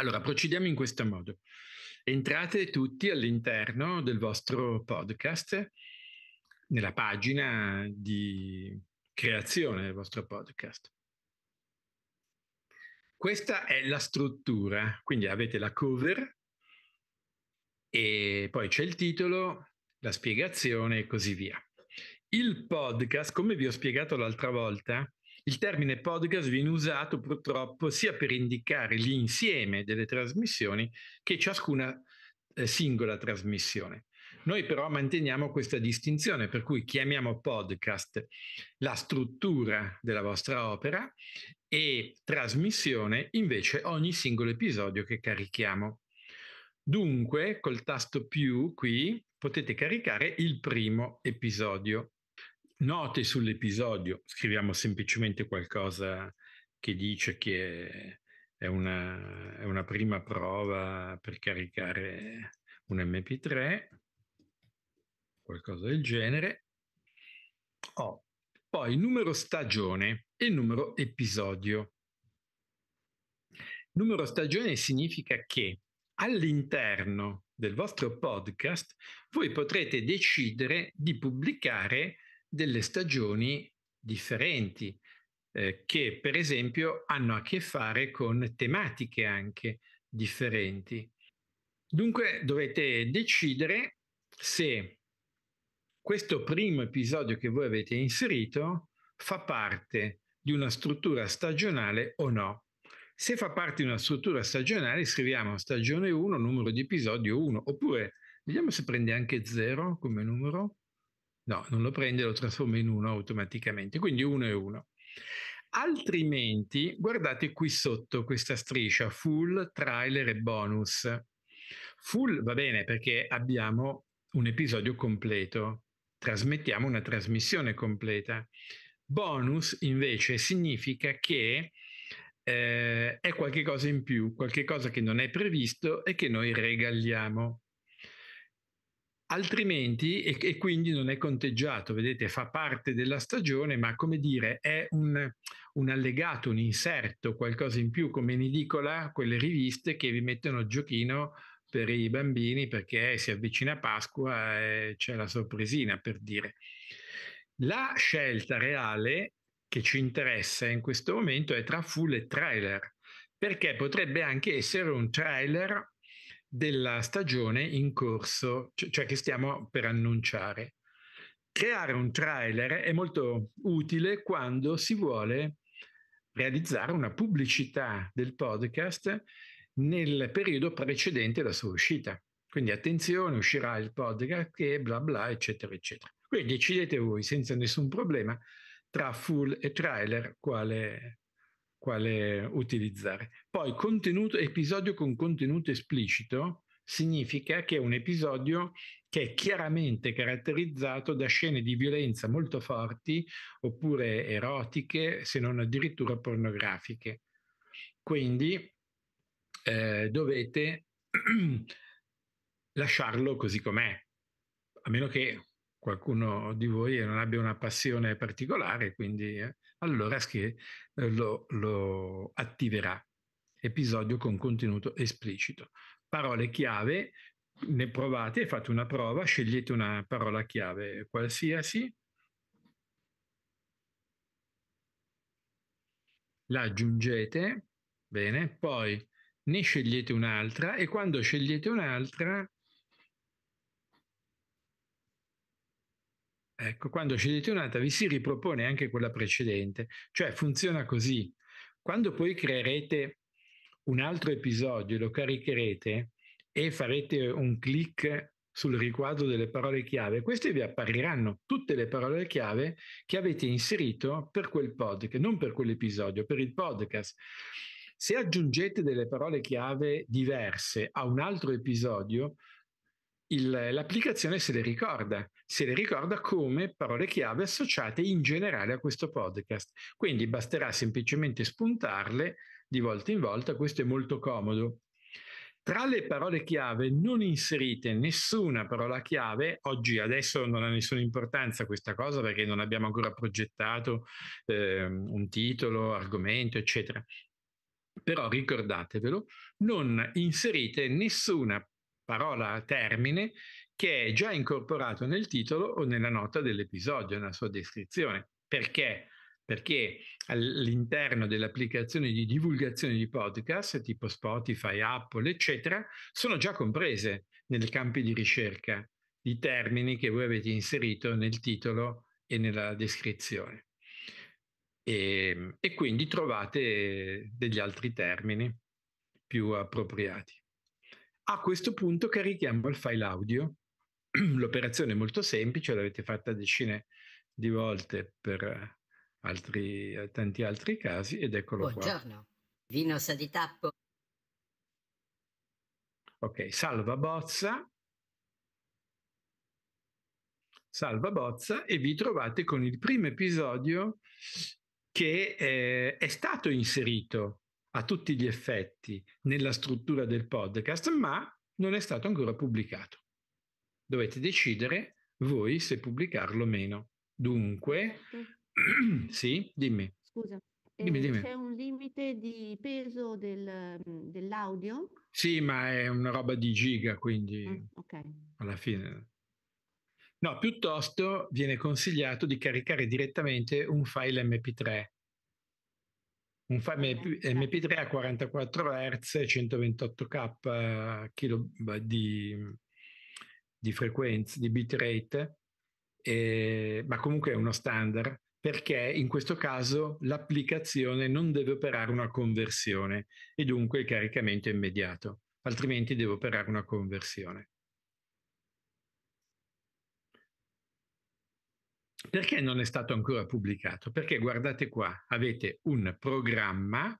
Allora, procediamo in questo modo. Entrate tutti all'interno del vostro podcast, nella pagina di creazione del vostro podcast. Questa è la struttura, quindi avete la cover e poi c'è il titolo, la spiegazione e così via. Il podcast, come vi ho spiegato l'altra volta, il termine podcast viene usato purtroppo sia per indicare l'insieme delle trasmissioni che ciascuna eh, singola trasmissione. Noi però manteniamo questa distinzione, per cui chiamiamo podcast la struttura della vostra opera e trasmissione invece ogni singolo episodio che carichiamo. Dunque, col tasto più qui potete caricare il primo episodio note sull'episodio, scriviamo semplicemente qualcosa che dice che è una, è una prima prova per caricare un MP3, qualcosa del genere. Oh, poi numero stagione e numero episodio. Numero stagione significa che all'interno del vostro podcast voi potrete decidere di pubblicare delle stagioni differenti eh, che per esempio hanno a che fare con tematiche anche differenti. Dunque dovete decidere se questo primo episodio che voi avete inserito fa parte di una struttura stagionale o no. Se fa parte di una struttura stagionale scriviamo stagione 1, numero di episodio 1, oppure vediamo se prende anche 0 come numero, No, non lo prende, lo trasforma in uno automaticamente, quindi uno e uno. Altrimenti, guardate qui sotto questa striscia, full, trailer e bonus. Full va bene perché abbiamo un episodio completo, trasmettiamo una trasmissione completa. Bonus invece significa che eh, è qualcosa in più, qualcosa che non è previsto e che noi regaliamo altrimenti e, e, quindi non è conteggiato, vedete, fa parte della stagione, ma come dire, è un, un, allegato, un inserto, qualcosa in più, come in edicola, quelle riviste che vi mettono giochino per i bambini perché si avvicina Pasqua e c'è la sorpresina, per dire. La scelta reale che ci interessa in questo momento è tra full e trailer, perché potrebbe anche essere un trailer della stagione in corso, cioè che stiamo per annunciare. Creare un trailer è molto utile quando si vuole realizzare una pubblicità del podcast nel periodo precedente la sua uscita. Quindi attenzione, uscirà il podcast e bla bla, eccetera, eccetera. Quindi decidete voi senza nessun problema tra full e trailer quale, quale utilizzare. Poi contenuto, episodio con contenuto esplicito significa che è un episodio che è chiaramente caratterizzato da scene di violenza molto forti oppure erotiche, se non addirittura pornografiche. Quindi eh, dovete lasciarlo così com'è, a meno che qualcuno di voi non abbia una passione particolare, quindi eh, allora che eh, lo, lo attiverà. Episodio con contenuto esplicito. Parole chiave, ne provate, fate una prova, scegliete una parola chiave qualsiasi, la aggiungete, bene, poi ne scegliete un'altra e quando scegliete un'altra Ecco, quando scegliete un'altra vi si ripropone anche quella precedente, cioè funziona così. Quando poi creerete un altro episodio, lo caricherete e farete un clic sul riquadro delle parole chiave, queste vi appariranno tutte le parole chiave che avete inserito per quel podcast, non per quell'episodio, per il podcast. Se aggiungete delle parole chiave diverse a un altro episodio, il, l'applicazione se le ricorda se le ricorda come parole chiave associate in generale a questo podcast. Quindi basterà semplicemente spuntarle di volta in volta, questo è molto comodo. Tra le parole chiave non inserite nessuna parola chiave, oggi adesso non ha nessuna importanza questa cosa perché non abbiamo ancora progettato eh, un titolo, argomento, eccetera. Però ricordatevelo, non inserite nessuna parola termine che è già incorporato nel titolo o nella nota dell'episodio, nella sua descrizione. Perché? Perché all'interno delle applicazioni di divulgazione di podcast, tipo Spotify, Apple, eccetera, sono già comprese nei campi di ricerca i termini che voi avete inserito nel titolo e nella descrizione. E, ehm, e quindi trovate degli altri termini più appropriati. A questo punto carichiamo il file audio l'operazione è molto semplice, l'avete fatta decine di volte per eh, altri, eh, tanti altri casi ed eccolo Buongiorno. qua. Buongiorno, vino sa di tappo. Ok, salva bozza, salva bozza e vi trovate con il primo episodio che eh, è stato inserito a tutti gli effetti nella struttura del podcast, ma non è stato ancora pubblicato dovete decidere voi se pubblicarlo o meno. Dunque, sì, dimmi. Scusa, dimmi, eh, dimmi. c'è un limite di peso del, dell'audio? Sì, ma è una roba di giga, quindi mm, okay. alla fine. No, piuttosto viene consigliato di caricare direttamente un file MP3. Un file MP3 a 44 Hz, 128k di di frequenza, di bitrate, eh, ma comunque è uno standard perché in questo caso l'applicazione non deve operare una conversione e dunque il caricamento è immediato, altrimenti deve operare una conversione. Perché non è stato ancora pubblicato? Perché guardate qua, avete un programma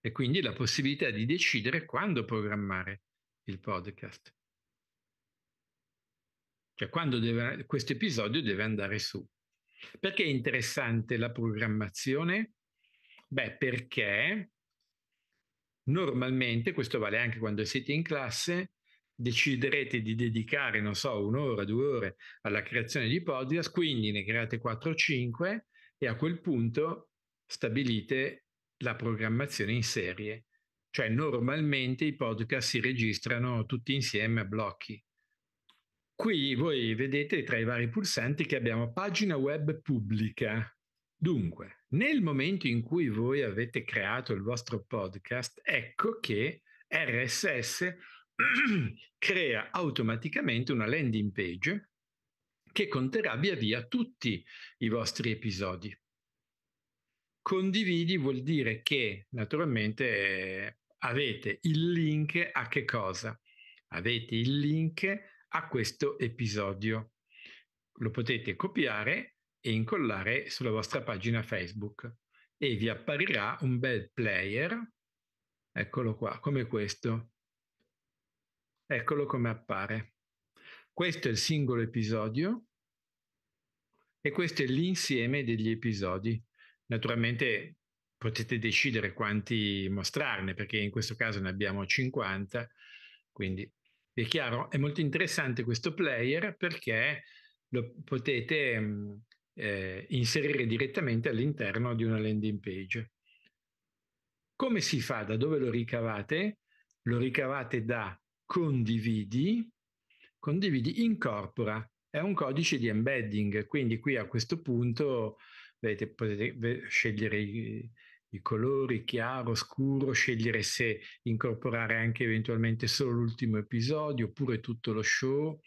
e quindi la possibilità di decidere quando programmare il podcast cioè quando deve, questo episodio deve andare su. Perché è interessante la programmazione? Beh, perché normalmente, questo vale anche quando siete in classe, deciderete di dedicare, non so, un'ora, due ore alla creazione di podcast, quindi ne create 4 o 5 e a quel punto stabilite la programmazione in serie. Cioè normalmente i podcast si registrano tutti insieme a blocchi. Qui voi vedete tra i vari pulsanti che abbiamo pagina web pubblica. Dunque, nel momento in cui voi avete creato il vostro podcast, ecco che RSS crea automaticamente una landing page che conterrà via via tutti i vostri episodi. Condividi vuol dire che naturalmente avete il link a che cosa? Avete il link a questo episodio. Lo potete copiare e incollare sulla vostra pagina Facebook e vi apparirà un bel player, eccolo qua, come questo. Eccolo come appare. Questo è il singolo episodio e questo è l'insieme degli episodi. Naturalmente potete decidere quanti mostrarne perché in questo caso ne abbiamo 50, quindi è chiaro? È molto interessante questo player perché lo potete mm, eh, inserire direttamente all'interno di una landing page. Come si fa? Da dove lo ricavate? Lo ricavate da condividi, condividi incorpora, è un codice di embedding, quindi qui a questo punto vedete, potete scegliere i colori chiaro, scuro, scegliere se incorporare anche eventualmente solo l'ultimo episodio oppure tutto lo show.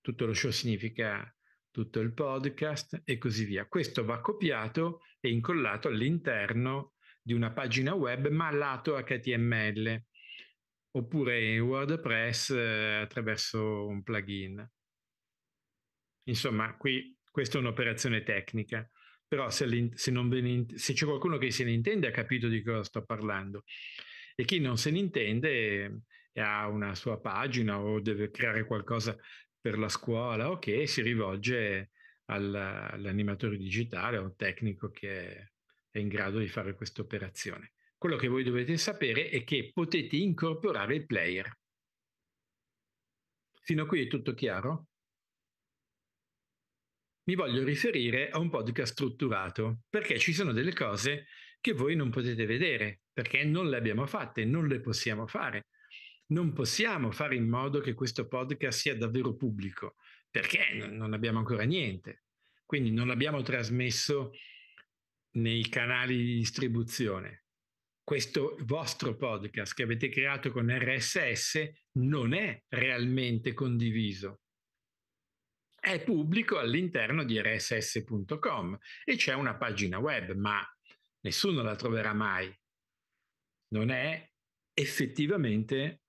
Tutto lo show significa tutto il podcast e così via. Questo va copiato e incollato all'interno di una pagina web ma lato HTML oppure in WordPress eh, attraverso un plugin. Insomma, qui questa è un'operazione tecnica però se, se, ne, se c'è qualcuno che se ne intende ha capito di cosa sto parlando e chi non se ne intende eh, ha una sua pagina o deve creare qualcosa per la scuola o che si rivolge alla, all'animatore digitale o a un tecnico che è in grado di fare questa operazione. Quello che voi dovete sapere è che potete incorporare il player. Fino a qui è tutto chiaro? mi voglio riferire a un podcast strutturato, perché ci sono delle cose che voi non potete vedere, perché non le abbiamo fatte, non le possiamo fare. Non possiamo fare in modo che questo podcast sia davvero pubblico, perché non abbiamo ancora niente. Quindi non l'abbiamo trasmesso nei canali di distribuzione. Questo vostro podcast che avete creato con RSS non è realmente condiviso è pubblico all'interno di rss.com e c'è una pagina web, ma nessuno la troverà mai. Non è effettivamente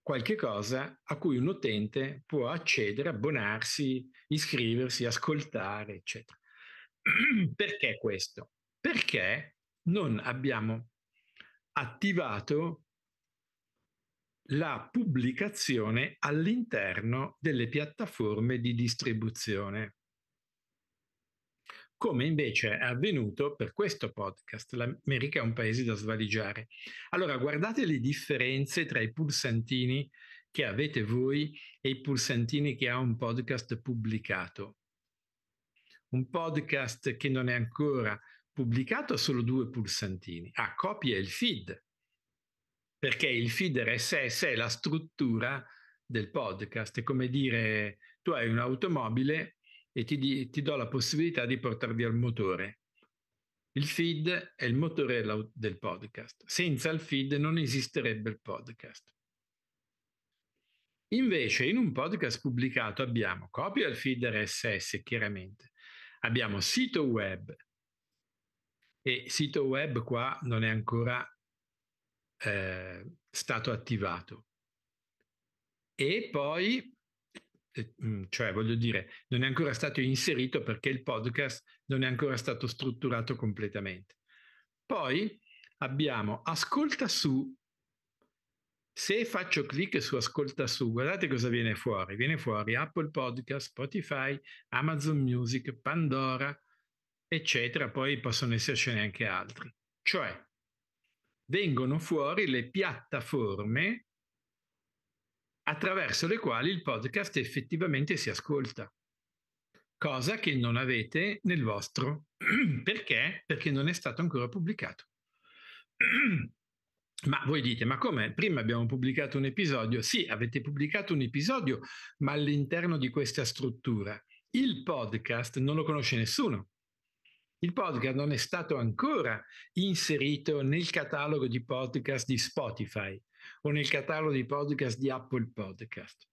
qualcosa a cui un utente può accedere, abbonarsi, iscriversi, ascoltare, eccetera. Perché questo? Perché non abbiamo attivato la pubblicazione all'interno delle piattaforme di distribuzione. Come invece è avvenuto per questo podcast, l'America è un paese da svaligiare. Allora guardate le differenze tra i pulsantini che avete voi e i pulsantini che ha un podcast pubblicato. Un podcast che non è ancora pubblicato ha solo due pulsantini, ha copia e il feed, perché il feeder SS è la struttura del podcast. È come dire, tu hai un'automobile e ti, ti do la possibilità di portare via il motore. Il feed è il motore del podcast. Senza il feed non esisterebbe il podcast. Invece in un podcast pubblicato abbiamo copia del feed RSS chiaramente, abbiamo sito web e sito web qua non è ancora eh, stato attivato. E poi, eh, mm, cioè voglio dire, non è ancora stato inserito perché il podcast non è ancora stato strutturato completamente. Poi abbiamo ascolta su. Se faccio clic su ascolta su, guardate cosa viene fuori. Viene fuori Apple Podcast, Spotify, Amazon Music, Pandora, eccetera. Poi possono essercene anche altri. Cioè, vengono fuori le piattaforme attraverso le quali il podcast effettivamente si ascolta, cosa che non avete nel vostro. Perché? Perché non è stato ancora pubblicato. Ma voi dite, ma come? Prima abbiamo pubblicato un episodio? Sì, avete pubblicato un episodio, ma all'interno di questa struttura. Il podcast non lo conosce nessuno. Il podcast non è stato ancora inserito nel catalogo di podcast di Spotify o nel catalogo di podcast di Apple Podcast.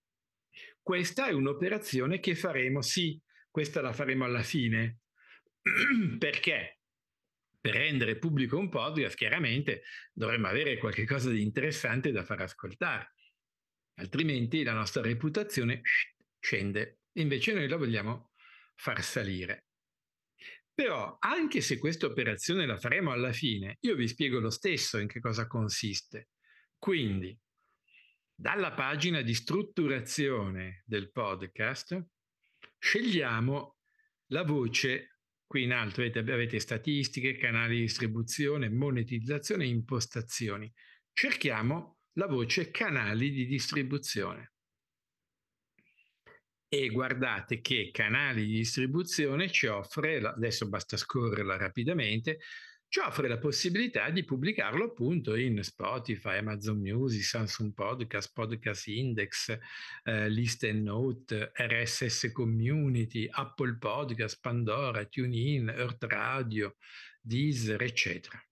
Questa è un'operazione che faremo, sì, questa la faremo alla fine. Perché? Per rendere pubblico un podcast, chiaramente dovremmo avere qualcosa di interessante da far ascoltare, altrimenti la nostra reputazione scende. Invece noi la vogliamo far salire. Però anche se questa operazione la faremo alla fine, io vi spiego lo stesso in che cosa consiste. Quindi, dalla pagina di strutturazione del podcast, scegliamo la voce, qui in alto avete, avete statistiche, canali di distribuzione, monetizzazione impostazioni. Cerchiamo la voce canali di distribuzione e guardate che canali di distribuzione ci offre, adesso basta scorrerla rapidamente, ci offre la possibilità di pubblicarlo appunto in Spotify, Amazon Music, Samsung Podcast, Podcast Index, eh, List and Note, RSS Community, Apple Podcast, Pandora, TuneIn, Earth Radio, Deezer, eccetera.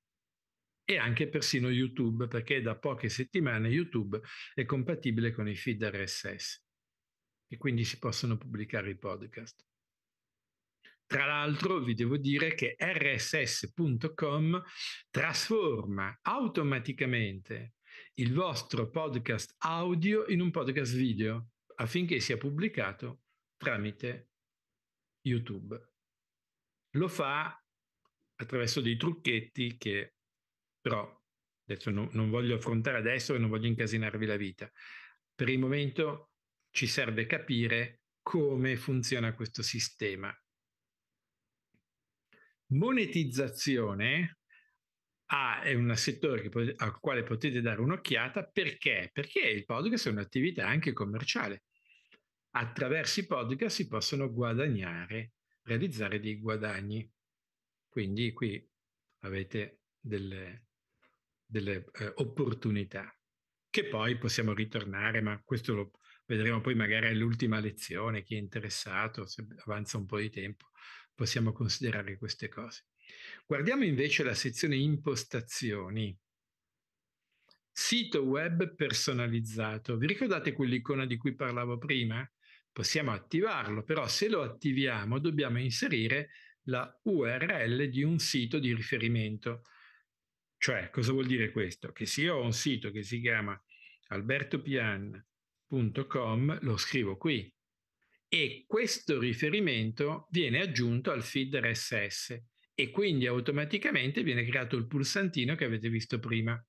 E anche persino YouTube, perché da poche settimane YouTube è compatibile con i feed RSS e quindi si possono pubblicare i podcast. Tra l'altro vi devo dire che rss.com trasforma automaticamente il vostro podcast audio in un podcast video affinché sia pubblicato tramite YouTube. Lo fa attraverso dei trucchetti che però adesso non, non voglio affrontare adesso e non voglio incasinarvi la vita. Per il momento ci serve capire come funziona questo sistema. Monetizzazione ah, è un settore pot- al quale potete dare un'occhiata perché? Perché il podcast è un'attività anche commerciale. Attraverso i podcast si possono guadagnare, realizzare dei guadagni. Quindi qui avete delle, delle eh, opportunità che poi possiamo ritornare, ma questo lo, Vedremo poi magari all'ultima lezione chi è interessato, se avanza un po' di tempo, possiamo considerare queste cose. Guardiamo invece la sezione impostazioni. Sito web personalizzato. Vi ricordate quell'icona di cui parlavo prima? Possiamo attivarlo, però se lo attiviamo dobbiamo inserire la URL di un sito di riferimento. Cioè, cosa vuol dire questo? Che se io ho un sito che si chiama Alberto Pian Com, lo scrivo qui. E questo riferimento viene aggiunto al feed RSS e quindi automaticamente viene creato il pulsantino che avete visto prima.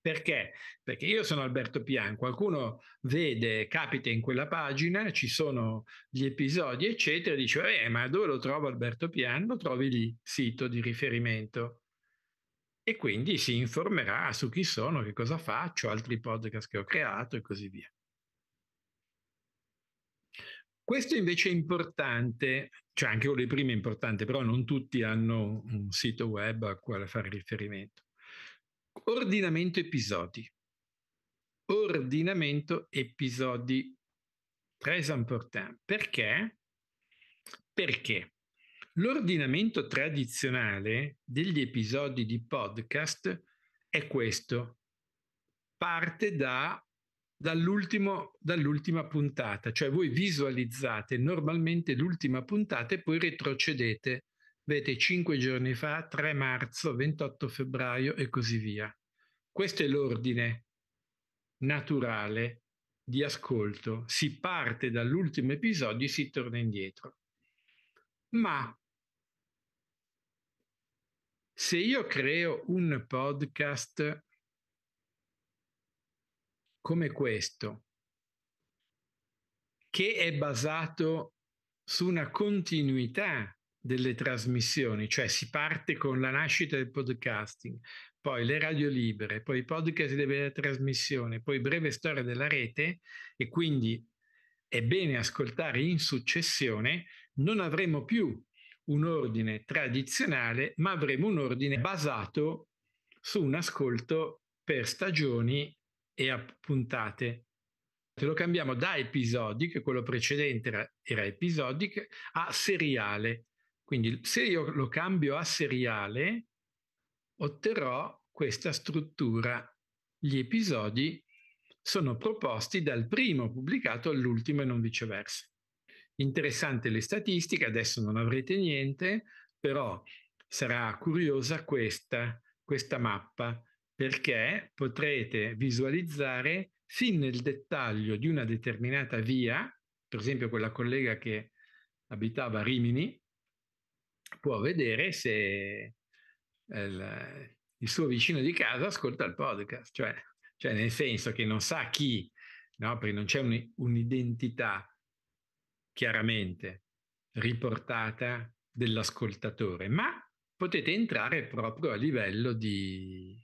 Perché? Perché io sono Alberto Pian, qualcuno vede, capita in quella pagina, ci sono gli episodi, eccetera, e dice, eh, ma dove lo trovo Alberto Pian? Lo trovi lì, sito di riferimento. E quindi si informerà su chi sono, che cosa faccio, altri podcast che ho creato e così via. Questo invece è importante, cioè anche uno dei primi è importante, però non tutti hanno un sito web a quale fare riferimento. Ordinamento episodi. Ordinamento episodi très important. Perché? Perché l'ordinamento tradizionale degli episodi di podcast è questo. Parte da dall'ultima puntata, cioè voi visualizzate normalmente l'ultima puntata e poi retrocedete, vedete 5 giorni fa, 3 marzo, 28 febbraio e così via. Questo è l'ordine naturale di ascolto, si parte dall'ultimo episodio e si torna indietro. Ma se io creo un podcast come questo, che è basato su una continuità delle trasmissioni, cioè si parte con la nascita del podcasting, poi le radio libere, poi i podcast della trasmissione, poi breve storia della rete e quindi è bene ascoltare in successione, non avremo più un ordine tradizionale, ma avremo un ordine basato su un ascolto per stagioni e a puntate. Lo cambiamo da episodic, quello precedente era, era episodic, a seriale. Quindi se io lo cambio a seriale, otterrò questa struttura. Gli episodi sono proposti dal primo pubblicato all'ultimo e non viceversa. Interessante le statistiche, adesso non avrete niente, però sarà curiosa questa, questa mappa perché potrete visualizzare fin nel dettaglio di una determinata via, per esempio quella collega che abitava a Rimini, può vedere se il, eh, il suo vicino di casa ascolta il podcast, cioè, cioè nel senso che non sa chi, no? perché non c'è un, un'identità chiaramente riportata dell'ascoltatore, ma potete entrare proprio a livello di,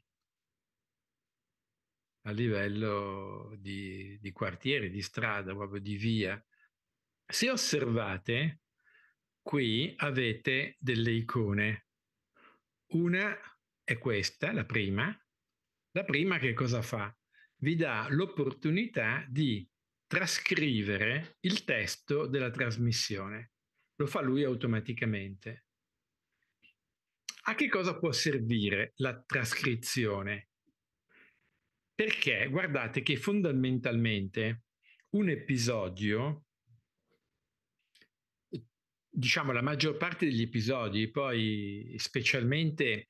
a livello di, di quartiere, di strada, proprio di via. Se osservate, qui avete delle icone. Una è questa, la prima. La prima che cosa fa? Vi dà l'opportunità di trascrivere il testo della trasmissione. Lo fa lui automaticamente. A che cosa può servire la trascrizione? Perché guardate che fondamentalmente un episodio, diciamo la maggior parte degli episodi, poi specialmente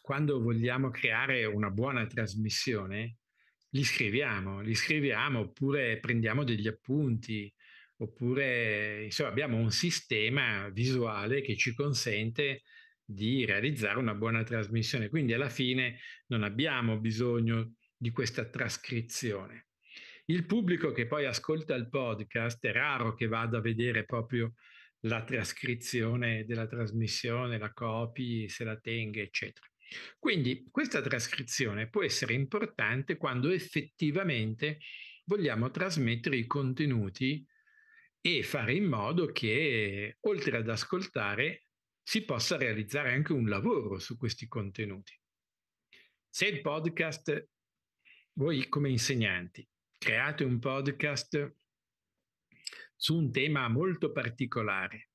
quando vogliamo creare una buona trasmissione, li scriviamo, li scriviamo oppure prendiamo degli appunti, oppure insomma abbiamo un sistema visuale che ci consente di realizzare una buona trasmissione. Quindi alla fine non abbiamo bisogno di questa trascrizione. Il pubblico che poi ascolta il podcast è raro che vada a vedere proprio la trascrizione della trasmissione, la copi, se la tenga, eccetera. Quindi questa trascrizione può essere importante quando effettivamente vogliamo trasmettere i contenuti e fare in modo che, oltre ad ascoltare, si possa realizzare anche un lavoro su questi contenuti. Se il podcast voi come insegnanti create un podcast su un tema molto particolare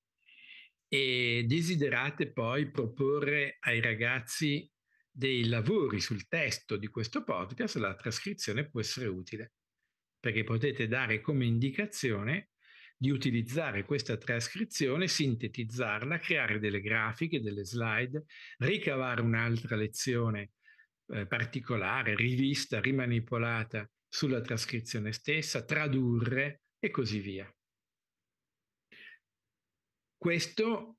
e desiderate poi proporre ai ragazzi dei lavori sul testo di questo podcast, la trascrizione può essere utile perché potete dare come indicazione di utilizzare questa trascrizione, sintetizzarla, creare delle grafiche, delle slide, ricavare un'altra lezione eh, particolare, rivista, rimanipolata sulla trascrizione stessa, tradurre e così via. Questo,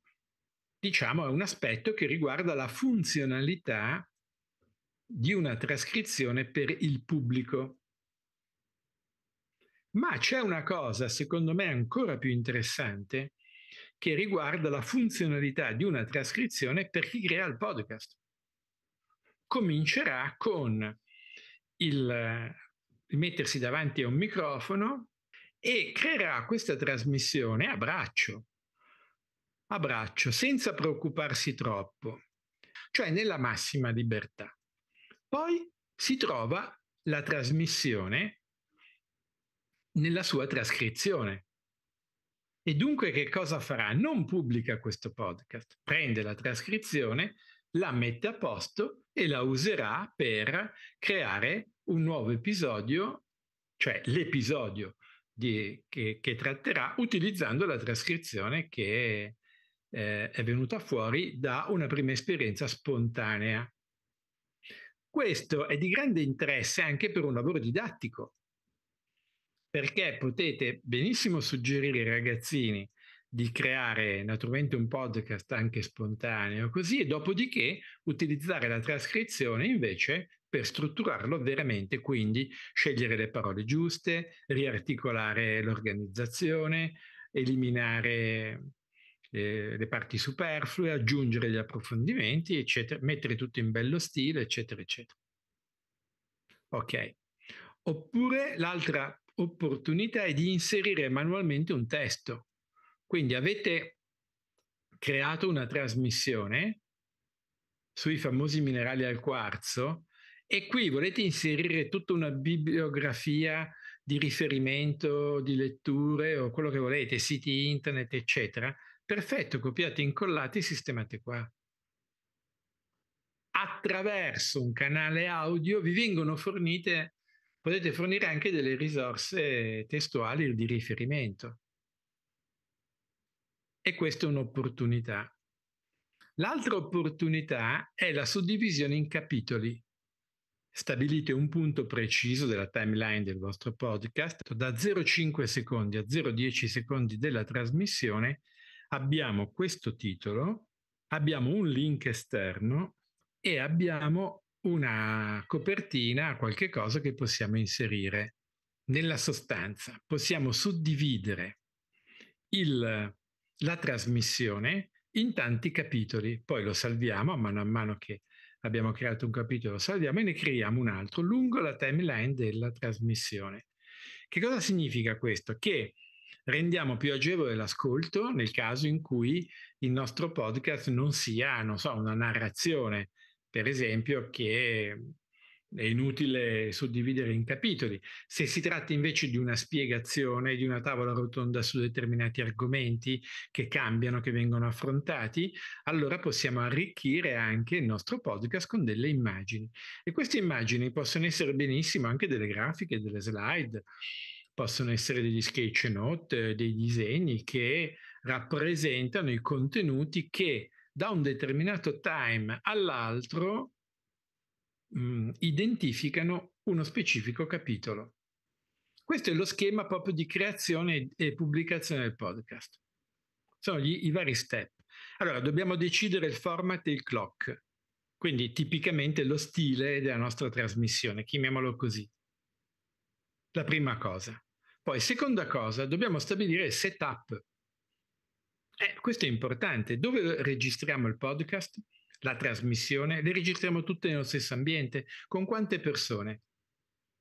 diciamo, è un aspetto che riguarda la funzionalità di una trascrizione per il pubblico. Ma c'è una cosa, secondo me, ancora più interessante, che riguarda la funzionalità di una trascrizione per chi crea il podcast comincerà con il mettersi davanti a un microfono e creerà questa trasmissione a braccio, a braccio, senza preoccuparsi troppo, cioè nella massima libertà. Poi si trova la trasmissione nella sua trascrizione. E dunque che cosa farà? Non pubblica questo podcast, prende la trascrizione, la mette a posto e la userà per creare un nuovo episodio, cioè l'episodio di, che, che, tratterà utilizzando la trascrizione che eh, è venuta fuori da una prima esperienza spontanea. Questo è di grande interesse anche per un lavoro didattico, perché potete benissimo suggerire ai ragazzini di creare naturalmente un podcast anche spontaneo, così, e dopodiché utilizzare la trascrizione invece per strutturarlo veramente, quindi scegliere le parole giuste, riarticolare l'organizzazione, eliminare eh, le parti superflue, aggiungere gli approfondimenti, eccetera, mettere tutto in bello stile, eccetera, eccetera. Ok. Oppure l'altra opportunità è di inserire manualmente un testo quindi avete creato una trasmissione sui famosi minerali al quarzo e qui volete inserire tutta una bibliografia di riferimento, di letture o quello che volete, siti internet, eccetera. Perfetto, copiate, incollate, e sistemate qua. Attraverso un canale audio vi vengono fornite, potete fornire anche delle risorse testuali di riferimento e questa è un'opportunità. L'altra opportunità è la suddivisione in capitoli. Stabilite un punto preciso della timeline del vostro podcast, da 0,5 secondi a 0,10 secondi della trasmissione abbiamo questo titolo, abbiamo un link esterno e abbiamo una copertina, qualche cosa che possiamo inserire. Nella sostanza possiamo suddividere il la trasmissione in tanti capitoli, poi lo salviamo a mano a mano che abbiamo creato un capitolo, lo salviamo e ne creiamo un altro lungo la timeline della trasmissione. Che cosa significa questo? Che rendiamo più agevole l'ascolto nel caso in cui il nostro podcast non sia, non so, una narrazione, per esempio, che è inutile suddividere in capitoli. Se si tratta invece di una spiegazione, di una tavola rotonda su determinati argomenti che cambiano, che vengono affrontati, allora possiamo arricchire anche il nostro podcast con delle immagini. E queste immagini possono essere benissimo anche delle grafiche, delle slide, possono essere degli sketch note, dei disegni che rappresentano i contenuti che da un determinato time all'altro mh, mm, identificano uno specifico capitolo. Questo è lo schema proprio di creazione e pubblicazione del podcast. Sono gli, i vari step. Allora, dobbiamo decidere il format e il clock, quindi tipicamente lo stile della nostra trasmissione, chiamiamolo così. La prima cosa. Poi, seconda cosa, dobbiamo stabilire il setup. Eh, questo è importante. Dove registriamo il podcast? la trasmissione, le registriamo tutte nello stesso ambiente, con quante persone?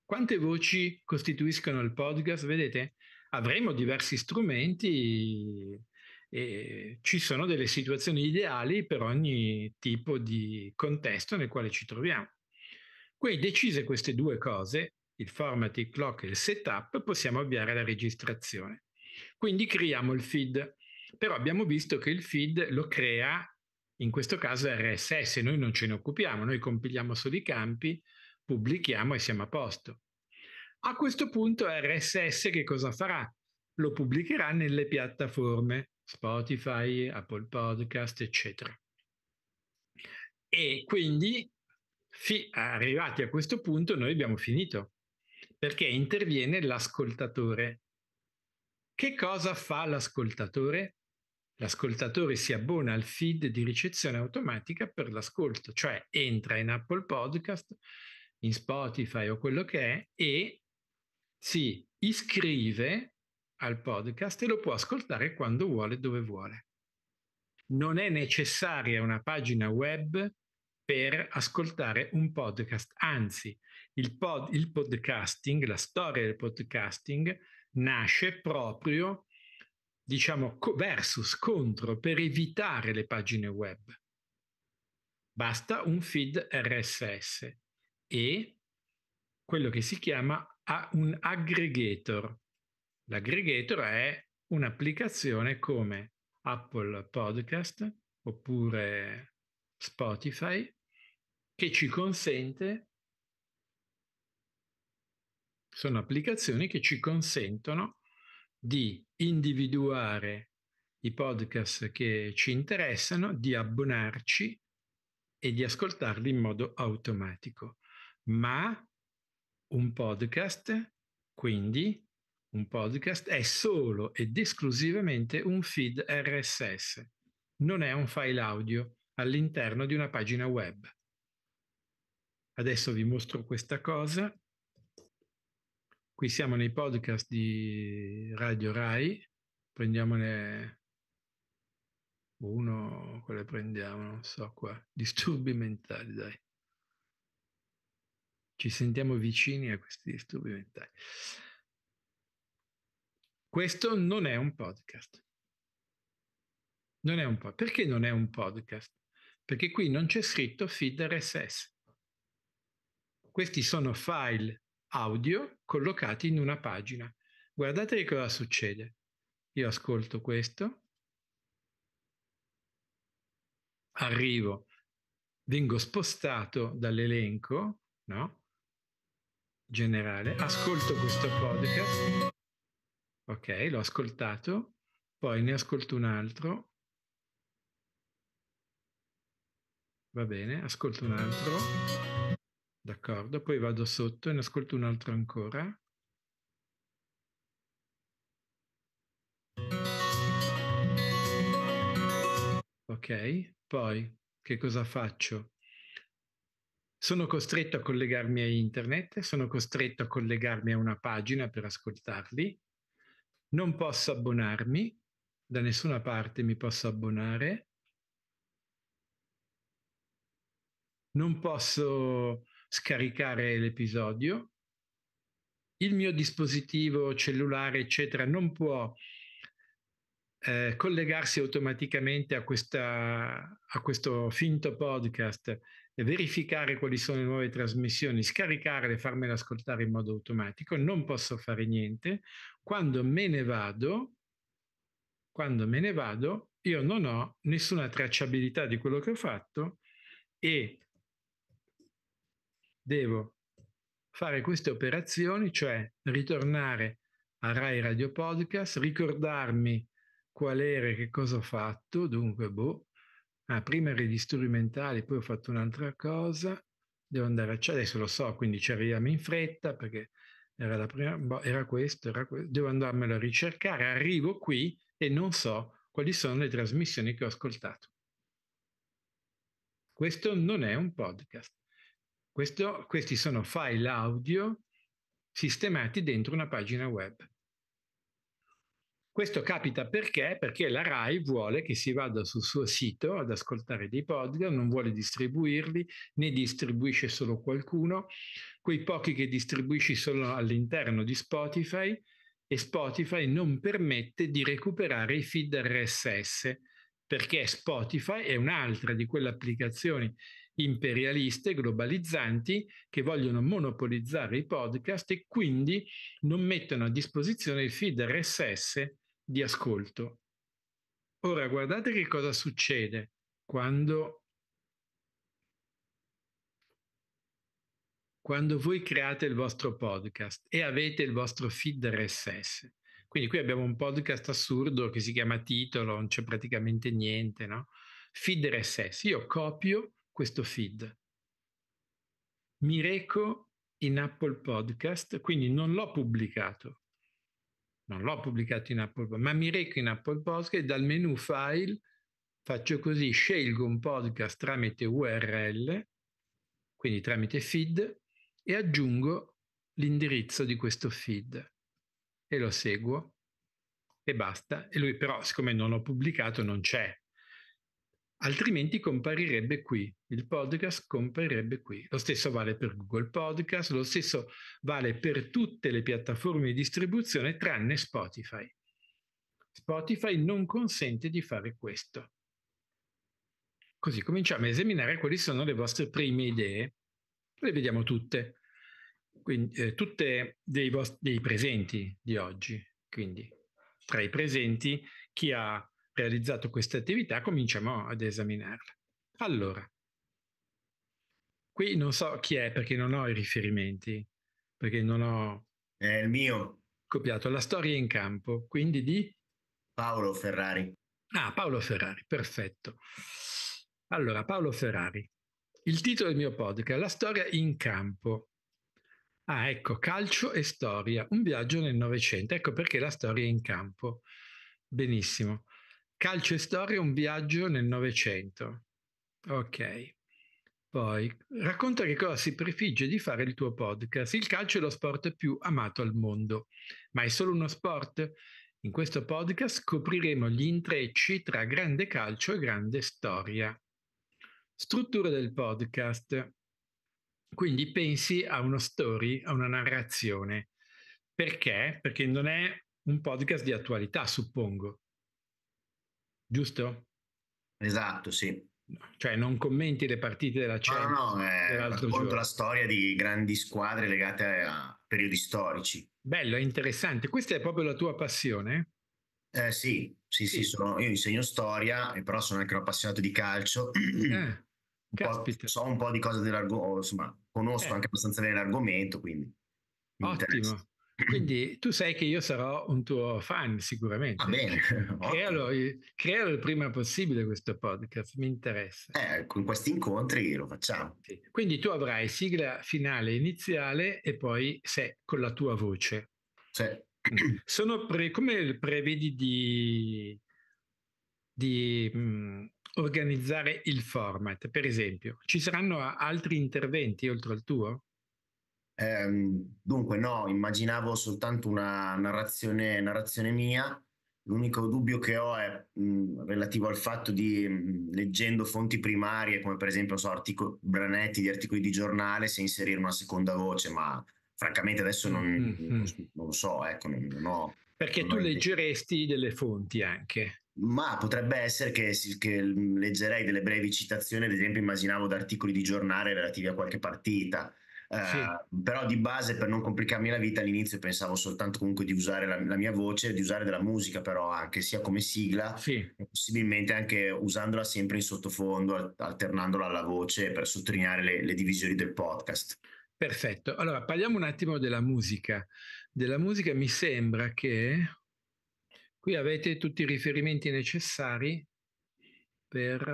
Quante voci costituiscono il podcast? Vedete, avremo diversi strumenti e ci sono delle situazioni ideali per ogni tipo di contesto nel quale ci troviamo. Quindi decise queste due cose, il format, il clock e il setup, possiamo avviare la registrazione. Quindi creiamo il feed, però abbiamo visto che il feed lo crea in questo caso RSS, noi non ce ne occupiamo, noi compiliamo solo i campi, pubblichiamo e siamo a posto. A questo punto RSS che cosa farà? Lo pubblicherà nelle piattaforme Spotify, Apple Podcast, eccetera. E quindi, fi- arrivati a questo punto, noi abbiamo finito, perché interviene l'ascoltatore. Che cosa fa l'ascoltatore? L'ascoltatore si abbona al feed di ricezione automatica per l'ascolto, cioè entra in Apple Podcast, in Spotify o quello che è e si iscrive al podcast e lo può ascoltare quando vuole, dove vuole. Non è necessaria una pagina web per ascoltare un podcast, anzi il, pod, il podcasting, la storia del podcasting nasce proprio diciamo, co- versus, contro, per evitare le pagine web. Basta un feed RSS e quello che si chiama un aggregator. L'aggregator è un'applicazione come Apple Podcast oppure Spotify che ci consente sono applicazioni che ci consentono di individuare i podcast che ci interessano, di abbonarci e di ascoltarli in modo automatico. Ma un podcast, quindi un podcast, è solo ed esclusivamente un feed RSS, non è un file audio all'interno di una pagina web. Adesso vi mostro questa cosa Qui siamo nei podcast di Radio Rai, prendiamone uno, quale prendiamo, non so qua, disturbi mentali, dai. Ci sentiamo vicini a questi disturbi mentali. Questo non è un podcast. Non è un podcast. Perché non è un podcast? Perché qui non c'è scritto feed RSS. Questi sono file audio collocati in una pagina. Guardate che cosa succede. Io ascolto questo, arrivo, vengo spostato dall'elenco no? generale, ascolto questo podcast, ok, l'ho ascoltato, poi ne ascolto un altro, va bene, ascolto un altro d'accordo? Poi vado sotto e ne ascolto un altro ancora. Ok, poi che cosa faccio? Sono costretto a collegarmi a internet, sono costretto a collegarmi a una pagina per ascoltarli, non posso abbonarmi, da nessuna parte mi posso abbonare, non posso scaricare l'episodio, il mio dispositivo cellulare, eccetera, non può eh, collegarsi automaticamente a, questa, a questo finto podcast, verificare quali sono le nuove trasmissioni, scaricarle e farmele ascoltare in modo automatico, non posso fare niente. Quando me ne vado, quando me ne vado, io non ho nessuna tracciabilità di quello che ho fatto e devo fare queste operazioni, cioè ritornare a Rai Radio Podcast, ricordarmi qual era che cosa ho fatto, dunque, boh, ah, prima ero di disturbi mentali, poi ho fatto un'altra cosa, devo andare a cena, adesso lo so, quindi ci arriviamo in fretta perché era la prima, boh, era questo, era questo, devo andarmelo a ricercare, arrivo qui e non so quali sono le trasmissioni che ho ascoltato. Questo non è un podcast. Questo, questi sono file audio sistemati dentro una pagina web. Questo capita perché? Perché la RAI vuole che si vada sul suo sito ad ascoltare dei podcast, non vuole distribuirli, ne distribuisce solo qualcuno, quei pochi che distribuisci sono all'interno di Spotify e Spotify non permette di recuperare i feed RSS perché Spotify è un'altra di quelle applicazioni imperialiste, globalizzanti, che vogliono monopolizzare i podcast e quindi non mettono a disposizione il feed RSS di ascolto. Ora guardate che cosa succede quando, quando voi create il vostro podcast e avete il vostro feed RSS. Quindi qui abbiamo un podcast assurdo che si chiama titolo, non c'è praticamente niente, no? Feed RSS. Io copio questo feed. Mi reco in Apple Podcast, quindi non l'ho pubblicato, non l'ho pubblicato in Apple Podcast, ma mi reco in Apple Podcast e dal menu file faccio così, scelgo un podcast tramite URL, quindi tramite feed, e aggiungo l'indirizzo di questo feed e lo seguo e basta. E lui però, siccome non l'ho pubblicato, non c'è altrimenti comparirebbe qui, il podcast comparirebbe qui. Lo stesso vale per Google Podcast, lo stesso vale per tutte le piattaforme di distribuzione tranne Spotify. Spotify non consente di fare questo. Così cominciamo a esaminare quali sono le vostre prime idee. Le vediamo tutte, quindi, eh, tutte dei, vostri, dei presenti di oggi. Quindi tra i presenti chi ha realizzato queste attività, cominciamo ad esaminarle. Allora, qui non so chi è perché non ho i riferimenti, perché non ho... È il mio. Copiato la storia in campo, quindi di... Paolo Ferrari. Ah, Paolo Ferrari, perfetto. Allora, Paolo Ferrari, il titolo del mio podcast, La storia in campo. Ah, ecco, calcio e storia, un viaggio nel Novecento. Ecco perché la storia è in campo. Benissimo. Calcio e storia, un viaggio nel Novecento. Ok. Poi, racconta che cosa si prefigge di fare il tuo podcast. Il calcio è lo sport più amato al mondo, ma è solo uno sport? In questo podcast scopriremo gli intrecci tra grande calcio e grande storia. Struttura del podcast. Quindi pensi a uno story, a una narrazione. Perché? Perché non è un podcast di attualità, suppongo giusto? Esatto, sì. Cioè non commenti le partite della Champions. No, no, no, è, eh, racconto la storia di grandi squadre legate a periodi storici. Bello, è interessante. Questa è proprio la tua passione? Eh, sì, sì, sì, sì sono, io insegno storia, però sono anche un appassionato di calcio. Eh, un ah, so un po' di cose dell'argomento, insomma, conosco eh. anche abbastanza bene l'argomento, quindi... Ottimo. Quindi tu sai che io sarò un tuo fan sicuramente. Va bene. Crealo, crealo, il prima possibile questo podcast, mi interessa. Eh, con questi incontri lo facciamo. Sì. Quindi tu avrai sigla finale iniziale e poi sei con la tua voce. Sì. Pre, come prevedi di, di mh, mm, organizzare il format? Per esempio, ci saranno altri interventi oltre al tuo? Ehm, dunque, no, immaginavo soltanto una narrazione, narrazione mia. L'unico dubbio che ho è mh, mhmm, relativo al fatto di, mh, mhmm, leggendo fonti primarie, come per esempio so, artico- Branetti di articoli di giornale, se inserire una seconda voce, ma francamente adesso non, mm-hmm. non lo mm, mm. so, ecco, non, non ho... Perché non tu ho leggeresti delle fonti anche. Ma potrebbe essere che, che, mhmm, leggerei delle brevi citazioni, ad esempio immaginavo da articoli di giornale relativi a qualche partita, sì. Eh, però di base per non complicarmi la vita all'inizio pensavo soltanto comunque di usare la, la mia voce, di usare della musica però anche sia come sigla, sì. possibilmente anche usandola sempre in sottofondo, alternandola alla voce per sottolineare le, le divisioni del podcast. Perfetto, allora parliamo un attimo della musica. Della musica mi sembra che qui avete tutti i riferimenti necessari per...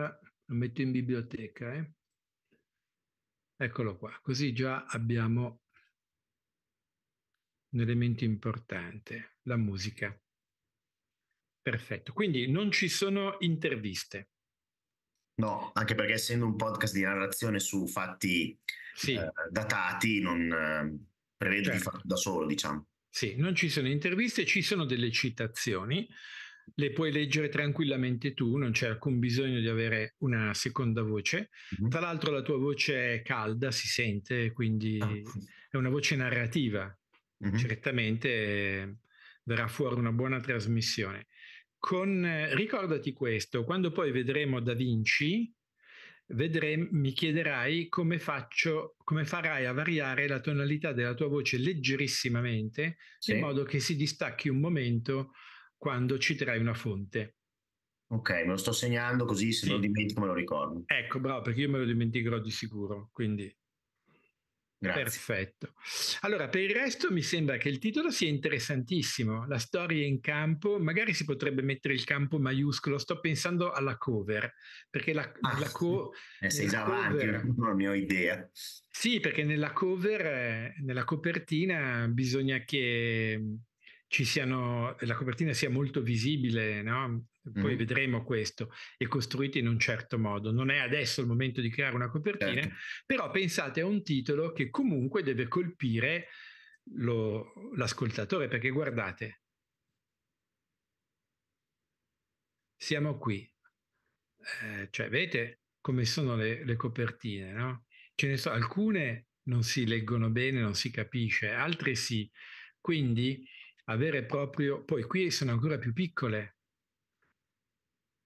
lo metto in biblioteca, eh. Eccolo qua, così già abbiamo un elemento importante, la musica. Perfetto, quindi non ci sono interviste. No, anche perché essendo un podcast di narrazione su fatti sì. eh, datati, non eh, prevedo certo. di farlo da solo, diciamo. Sì, non ci sono interviste, ci sono delle citazioni le puoi leggere tranquillamente tu, non c'è alcun bisogno di avere una seconda voce. Mm-hmm. Tra l'altro la tua voce è calda, si sente, quindi ah. è una voce narrativa. Mm-hmm. Certamente eh, verrà fuori una buona trasmissione. Con, eh, ricordati questo, quando poi vedremo Da Vinci, vedremo, mi chiederai come, faccio, come farai a variare la tonalità della tua voce leggerissimamente, sì. in modo che si distacchi un momento quando citerai una fonte. Ok, me lo sto segnando così se sì. lo dimentico me lo ricordo. Ecco, bravo, perché io me lo dimenticherò di sicuro, quindi Grazie. Perfetto. Allora, per il resto mi sembra che il titolo sia interessantissimo. La storia in campo, magari si potrebbe mettere il campo maiuscolo. Sto pensando alla cover, perché la, ah, la, co- eh, sei la davanti, cover... non ne ho idea. Sì, perché nella cover, eh, nella copertina, bisogna che siano, la copertina sia molto visibile, no? poi mm. vedremo questo, e costruita in un certo modo. Non è adesso il momento di creare una copertina, certo. però pensate a un titolo che comunque deve colpire lo, l'ascoltatore, perché guardate, siamo qui, eh, cioè vedete come sono le, le copertine, no? Ce ne sono alcune non si leggono bene, non si capisce, altre sì. Quindi avere proprio, poi qui sono ancora più piccole,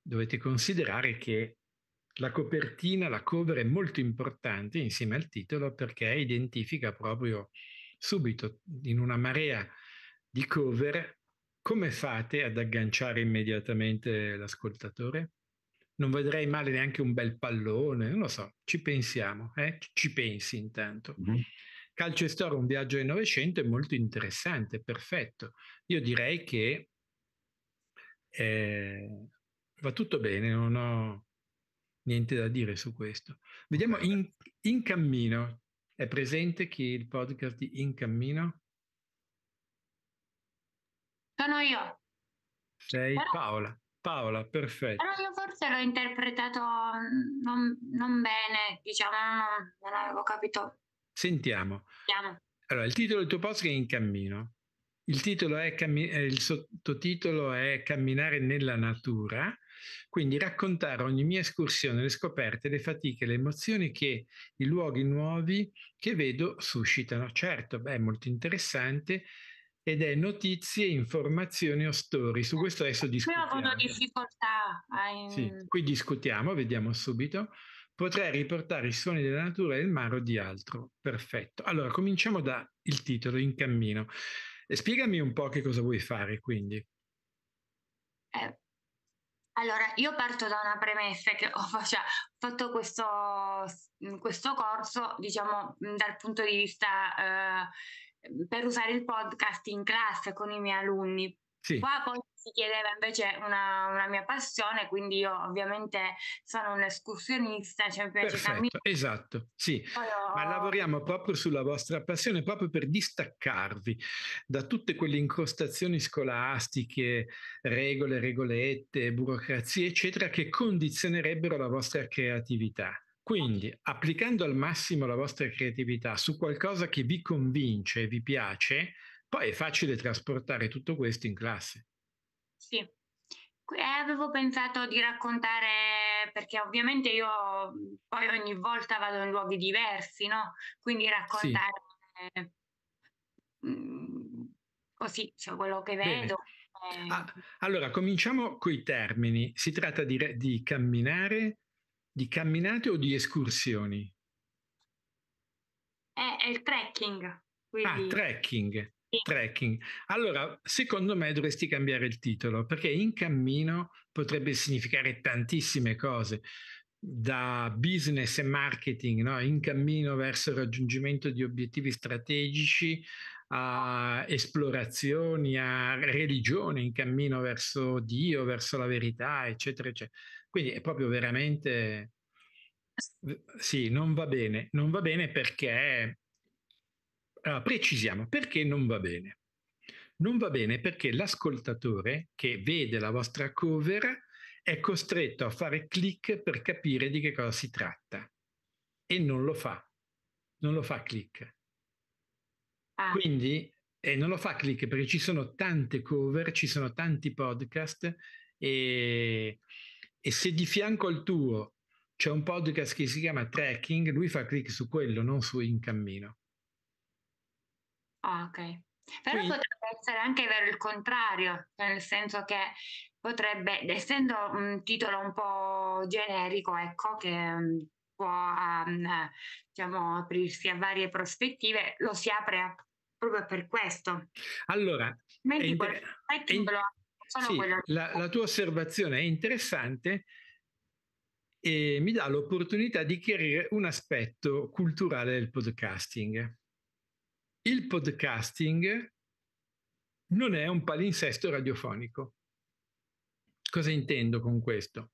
dovete considerare che la copertina, la cover è molto importante insieme al titolo perché identifica proprio subito in una marea di cover come fate ad agganciare immediatamente l'ascoltatore? Non vedrei male neanche un bel pallone, non lo so, ci pensiamo, eh? ci pensi intanto. Mm-hmm. Calcio e Storia, un viaggio del Novecento è molto interessante, perfetto. Io direi che eh, va tutto bene, non ho niente da dire su questo. Vediamo in, in cammino. È presente chi il podcast di In Cammino? Sono io. Sei Però... Paola. Paola, perfetto. Però io forse l'ho interpretato mm, non, non bene, diciamo, non, non avevo capito Sentiamo. Sentiamo. Allora, il titolo del tuo post è In cammino. Il, titolo è cammi- eh, il sottotitolo è Camminare nella natura, quindi raccontare ogni mia escursione, le scoperte, le fatiche, le emozioni che i luoghi nuovi che vedo suscitano. Certo, beh, è molto interessante ed è notizie, informazioni o storie. Su questo adesso discutiamo. Qui ho avuto difficoltà. A... Sì, qui discutiamo, vediamo subito potrei riportare i suoni della natura e del mare o di altro. Perfetto. Allora, cominciamo dal titolo, In cammino. E spiegami un po' che cosa vuoi fare, quindi. Eh, allora, io parto da una premessa che ho, cioè, fatto questo, questo, corso, diciamo, dal punto di vista eh, per usare il podcast in classe con i miei alunni. Sì. Qua poi si chiedeva invece una, una, mia passione, quindi io ovviamente sono un escursionista, cioè mi piace camminare. Esatto, sì, oh, ma lavoriamo proprio sulla vostra passione, proprio per distaccarvi da tutte quelle incrostazioni scolastiche, regole, regolette, burocrazie, eccetera, che condizionerebbero la vostra creatività. Quindi, applicando al massimo la vostra creatività su qualcosa che vi convince e vi piace, poi è facile trasportare tutto questo in classe. Sì, eh, avevo pensato di raccontare, perché ovviamente io poi ogni volta vado in luoghi diversi, no? Quindi raccontare sì. Mm, eh, così, cioè quello che vedo. Ah, eh. Ah, allora, cominciamo con i termini. Si tratta di, di camminare, di camminate o di escursioni? È, eh, è il trekking. Ah, quindi... Ah, trekking. Trekking. Allora, secondo me dovresti cambiare il titolo perché in cammino potrebbe significare tantissime cose, da business e marketing, no? in cammino verso il raggiungimento di obiettivi strategici a esplorazioni, a religione, in cammino verso Dio, verso la verità, eccetera, eccetera. Quindi è proprio veramente... Sì, non va bene, non va bene perché allora, precisiamo perché non va bene. Non va bene perché l'ascoltatore che vede la vostra cover è costretto a fare click per capire di che cosa si tratta e non lo fa, non lo fa click. Ah. Quindi eh, non lo fa click perché ci sono tante cover, ci sono tanti podcast e, e se di fianco al tuo c'è un podcast che si chiama Tracking, lui fa click su quello, non su In Cammino. Ah, ok. Però Quindi. potrebbe essere anche vero il contrario, nel senso che potrebbe, essendo un titolo un po' generico, ecco, che mm, può um, diciamo, aprirsi a varie prospettive, lo si apre a, proprio per questo. Allora, inter- la tua osservazione è interessante e mi dà l'opportunità di chiarire un aspetto culturale del podcasting il podcasting non è un palinsesto radiofonico. Cosa intendo con questo?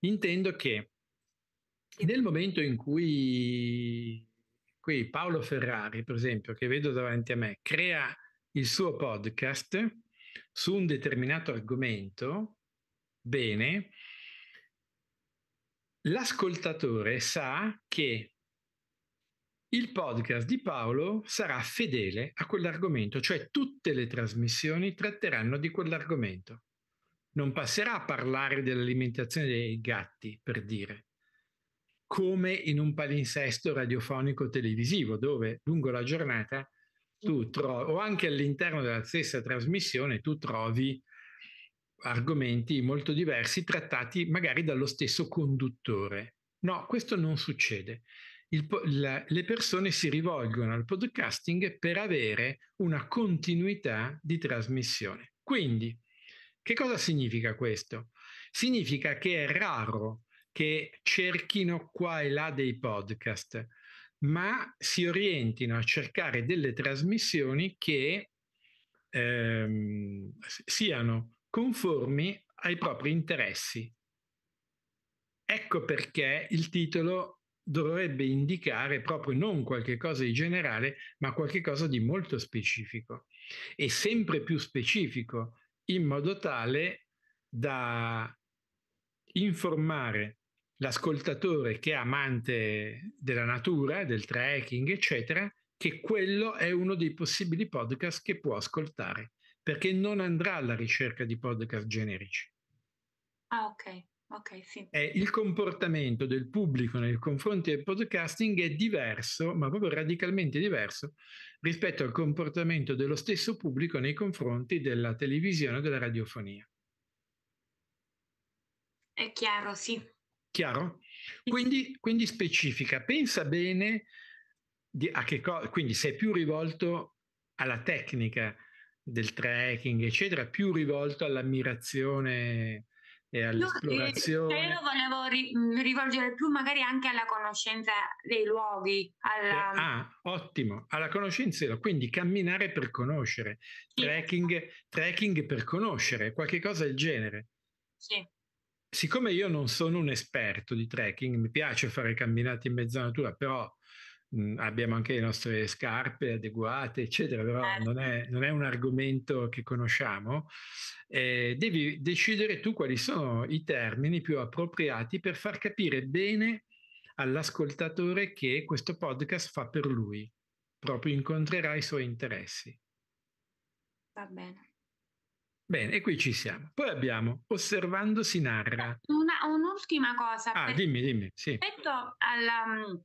Intendo che nel momento in cui qui Paolo Ferrari, per esempio, che vedo davanti a me, crea il suo podcast su un determinato argomento, bene, l'ascoltatore sa che il podcast di Paolo sarà fedele a quell'argomento, cioè tutte le trasmissioni tratteranno di quell'argomento. Non passerà a parlare dell'alimentazione dei gatti, per dire, come in un palinsesto radiofonico televisivo, dove lungo la giornata tu mm. trovi, o anche all'interno della stessa trasmissione, tu trovi argomenti molto diversi trattati magari dallo stesso conduttore. No, questo non succede il, la, le persone si rivolgono al podcasting per avere una continuità di trasmissione. Quindi, che cosa significa questo? Significa che è raro che cerchino qua e là dei podcast, ma si orientino a cercare delle trasmissioni che ehm, siano conformi ai propri interessi. Ecco perché il titolo dovrebbe indicare proprio non qualche cosa di generale, ma qualche cosa di molto specifico e sempre più specifico, in modo tale da informare l'ascoltatore che è amante della natura, del trekking, eccetera, che quello è uno dei possibili podcast che può ascoltare, perché non andrà alla ricerca di podcast generici. Ah, ok. Okay, sì. eh, il comportamento del pubblico nei confronti del podcasting è diverso, ma proprio radicalmente diverso, rispetto al comportamento dello stesso pubblico nei confronti della televisione o della radiofonia. È chiaro, sì. Chiaro? Quindi, quindi specifica, pensa bene a che cosa, quindi sei più rivolto alla tecnica del tracking, eccetera, più rivolto all'ammirazione e all'esplorazione. Io, io volevo ri, rivolgere più magari anche alla conoscenza dei luoghi. Alla... Eh, ah, ottimo, alla conoscenza, quindi camminare per conoscere, sì. trekking, trekking per conoscere, qualche cosa del genere. Sì siccome io non sono un esperto di trekking, mi piace fare camminate in mezzo alla natura, però Mhmm, abbiamo anche le nostre scarpe adeguate, eccetera, però non certo. è, non è un argomento che conosciamo, eh, devi decidere tu quali sono i termini più appropriati per far capire bene all'ascoltatore che questo podcast fa per lui, proprio incontrerà i suoi interessi. Va bene. Bene, e qui ci siamo. Poi abbiamo Osservando si narra. Una, un'ultima cosa. Ah, per, dimmi, dimmi. Sì. Rispetto alla, mhmm,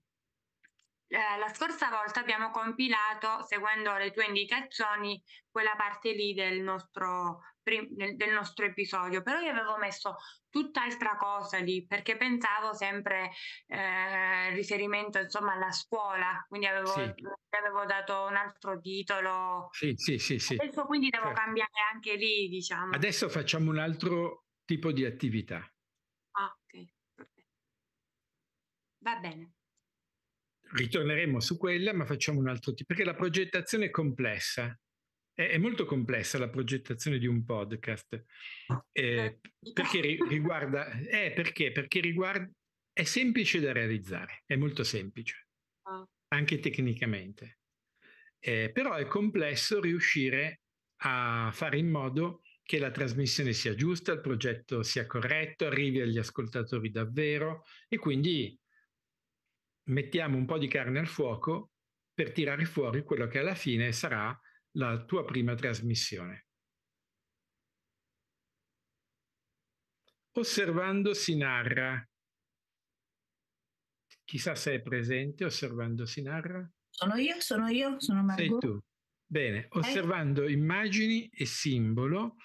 eh, la scorsa volta abbiamo compilato, seguendo le tue indicazioni, quella parte lì del nostro, del nostro episodio, però io avevo messo tutt'altra cosa lì perché pensavo sempre eh, riferimento insomma alla scuola, quindi avevo, sì. avevo dato un altro titolo. Sì, sì, sì, sì. Adesso quindi devo certo. cambiare anche lì, diciamo. Adesso facciamo un altro tipo di attività. Ah, ok, Va bene ritorneremo su quella, ma facciamo un altro tipo, perché la progettazione è complessa, è, molto complessa la progettazione di un podcast, eh, eh perché riguarda, eh, perché? Perché riguarda, è semplice da realizzare, è molto semplice, ah. anche tecnicamente, eh, però è complesso riuscire a fare in modo che la trasmissione sia giusta, il progetto sia corretto, arrivi agli ascoltatori davvero e quindi mettiamo un po' di carne al fuoco per tirare fuori quello che alla fine sarà la tua prima trasmissione. Osservando si narra. Chissà se è presente, osservando si narra. Sono io, sono io, sono Margot. Sei tu. Bene, eh. osservando immagini e simbolo,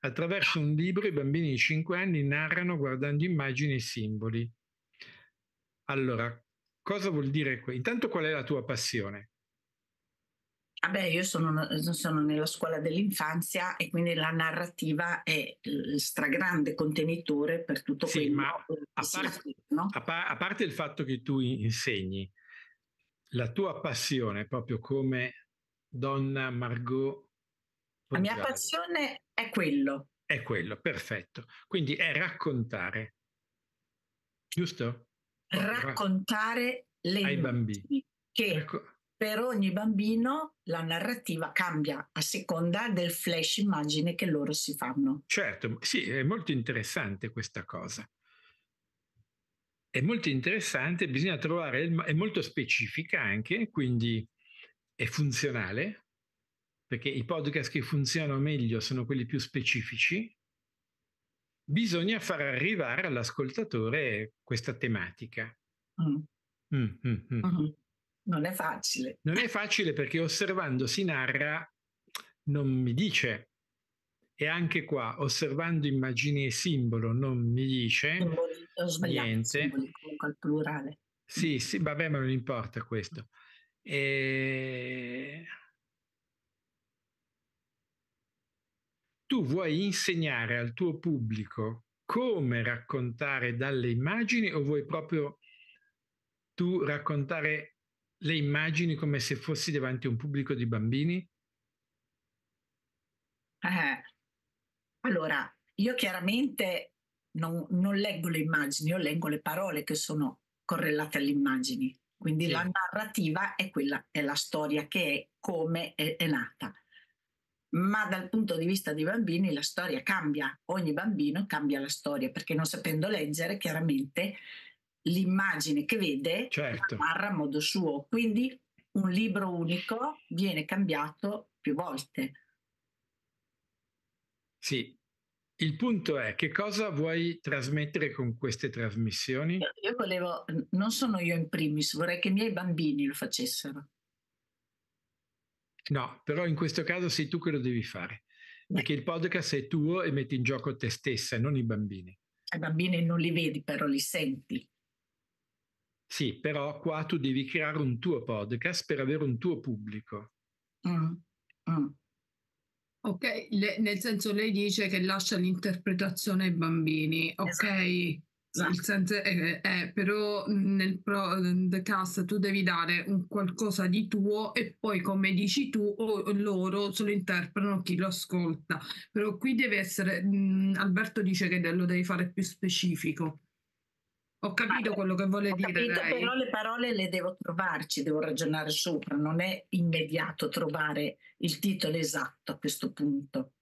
attraverso un libro i bambini di 5 anni narrano guardando immagini e simboli. Allora, cosa vuol dire questo? Intanto qual è la tua passione? Vabbè, io sono, eh, sono, nella scuola dell'infanzia e quindi la narrativa è il stragrande contenitore per tutto sì, quello ma a parte, no? a, par- a parte il fatto che tu insegni, la tua passione proprio come donna Margot? La mia passione è quello. È quello, perfetto. Quindi è raccontare, giusto? raccontare le ai bambini che ecco. per ogni bambino la narrativa cambia a seconda del flash immagine che loro si fanno. Certo, sì, è molto interessante questa cosa. È molto interessante, bisogna trovare, è molto specifica anche, quindi è funzionale, perché i podcast che funzionano meglio sono quelli più specifici, bisogna far arrivare all'ascoltatore questa tematica. Mm. Mm, mm, mm. Mm-hmm. non è facile. Non è facile perché osservando si narra, non mi dice. E anche qua, osservando immagini e simbolo, non mi dice simboli, niente. Simboli, comunque al plurale. Sì, sì, vabbè, ma non importa questo. E tu vuoi insegnare al tuo pubblico come raccontare dalle immagini o vuoi proprio tu raccontare le immagini come se fossi davanti a un pubblico di bambini? Eh, allora, io chiaramente non, non, leggo le immagini, io leggo le parole che sono correlate alle immagini. Quindi sì. la narrativa è quella, è la storia che è, come è, è nata ma dal punto di vista dei bambini la storia cambia, ogni bambino cambia la storia perché non sapendo leggere chiaramente l'immagine che vede certo. narra a modo suo, quindi un libro unico viene cambiato più volte. Sì, il punto è che cosa vuoi trasmettere con queste trasmissioni? Io volevo, non sono io in primis, vorrei che i miei bambini lo facessero. No, però in questo caso sei tu che lo devi fare, perché il podcast è tuo e metti in gioco te stessa, non i bambini. I bambini non li vedi, però li senti. Sì, però qua tu devi creare un tuo podcast per avere un tuo pubblico. Mm, mm. Ok, le, nel senso lei dice che lascia l'interpretazione ai bambini, ok? Esatto il senso, è, eh, eh, eh, però nel podcast tu devi dare un qualcosa di tuo e poi come dici tu o loro se lo interpretano chi lo ascolta. Però qui deve essere, mh, Alberto dice che lo devi fare più specifico. Ho capito ah, quello che vuole dire. Capito, però le parole le devo trovarci, devo ragionare sopra, non è immediato trovare il titolo esatto a questo punto.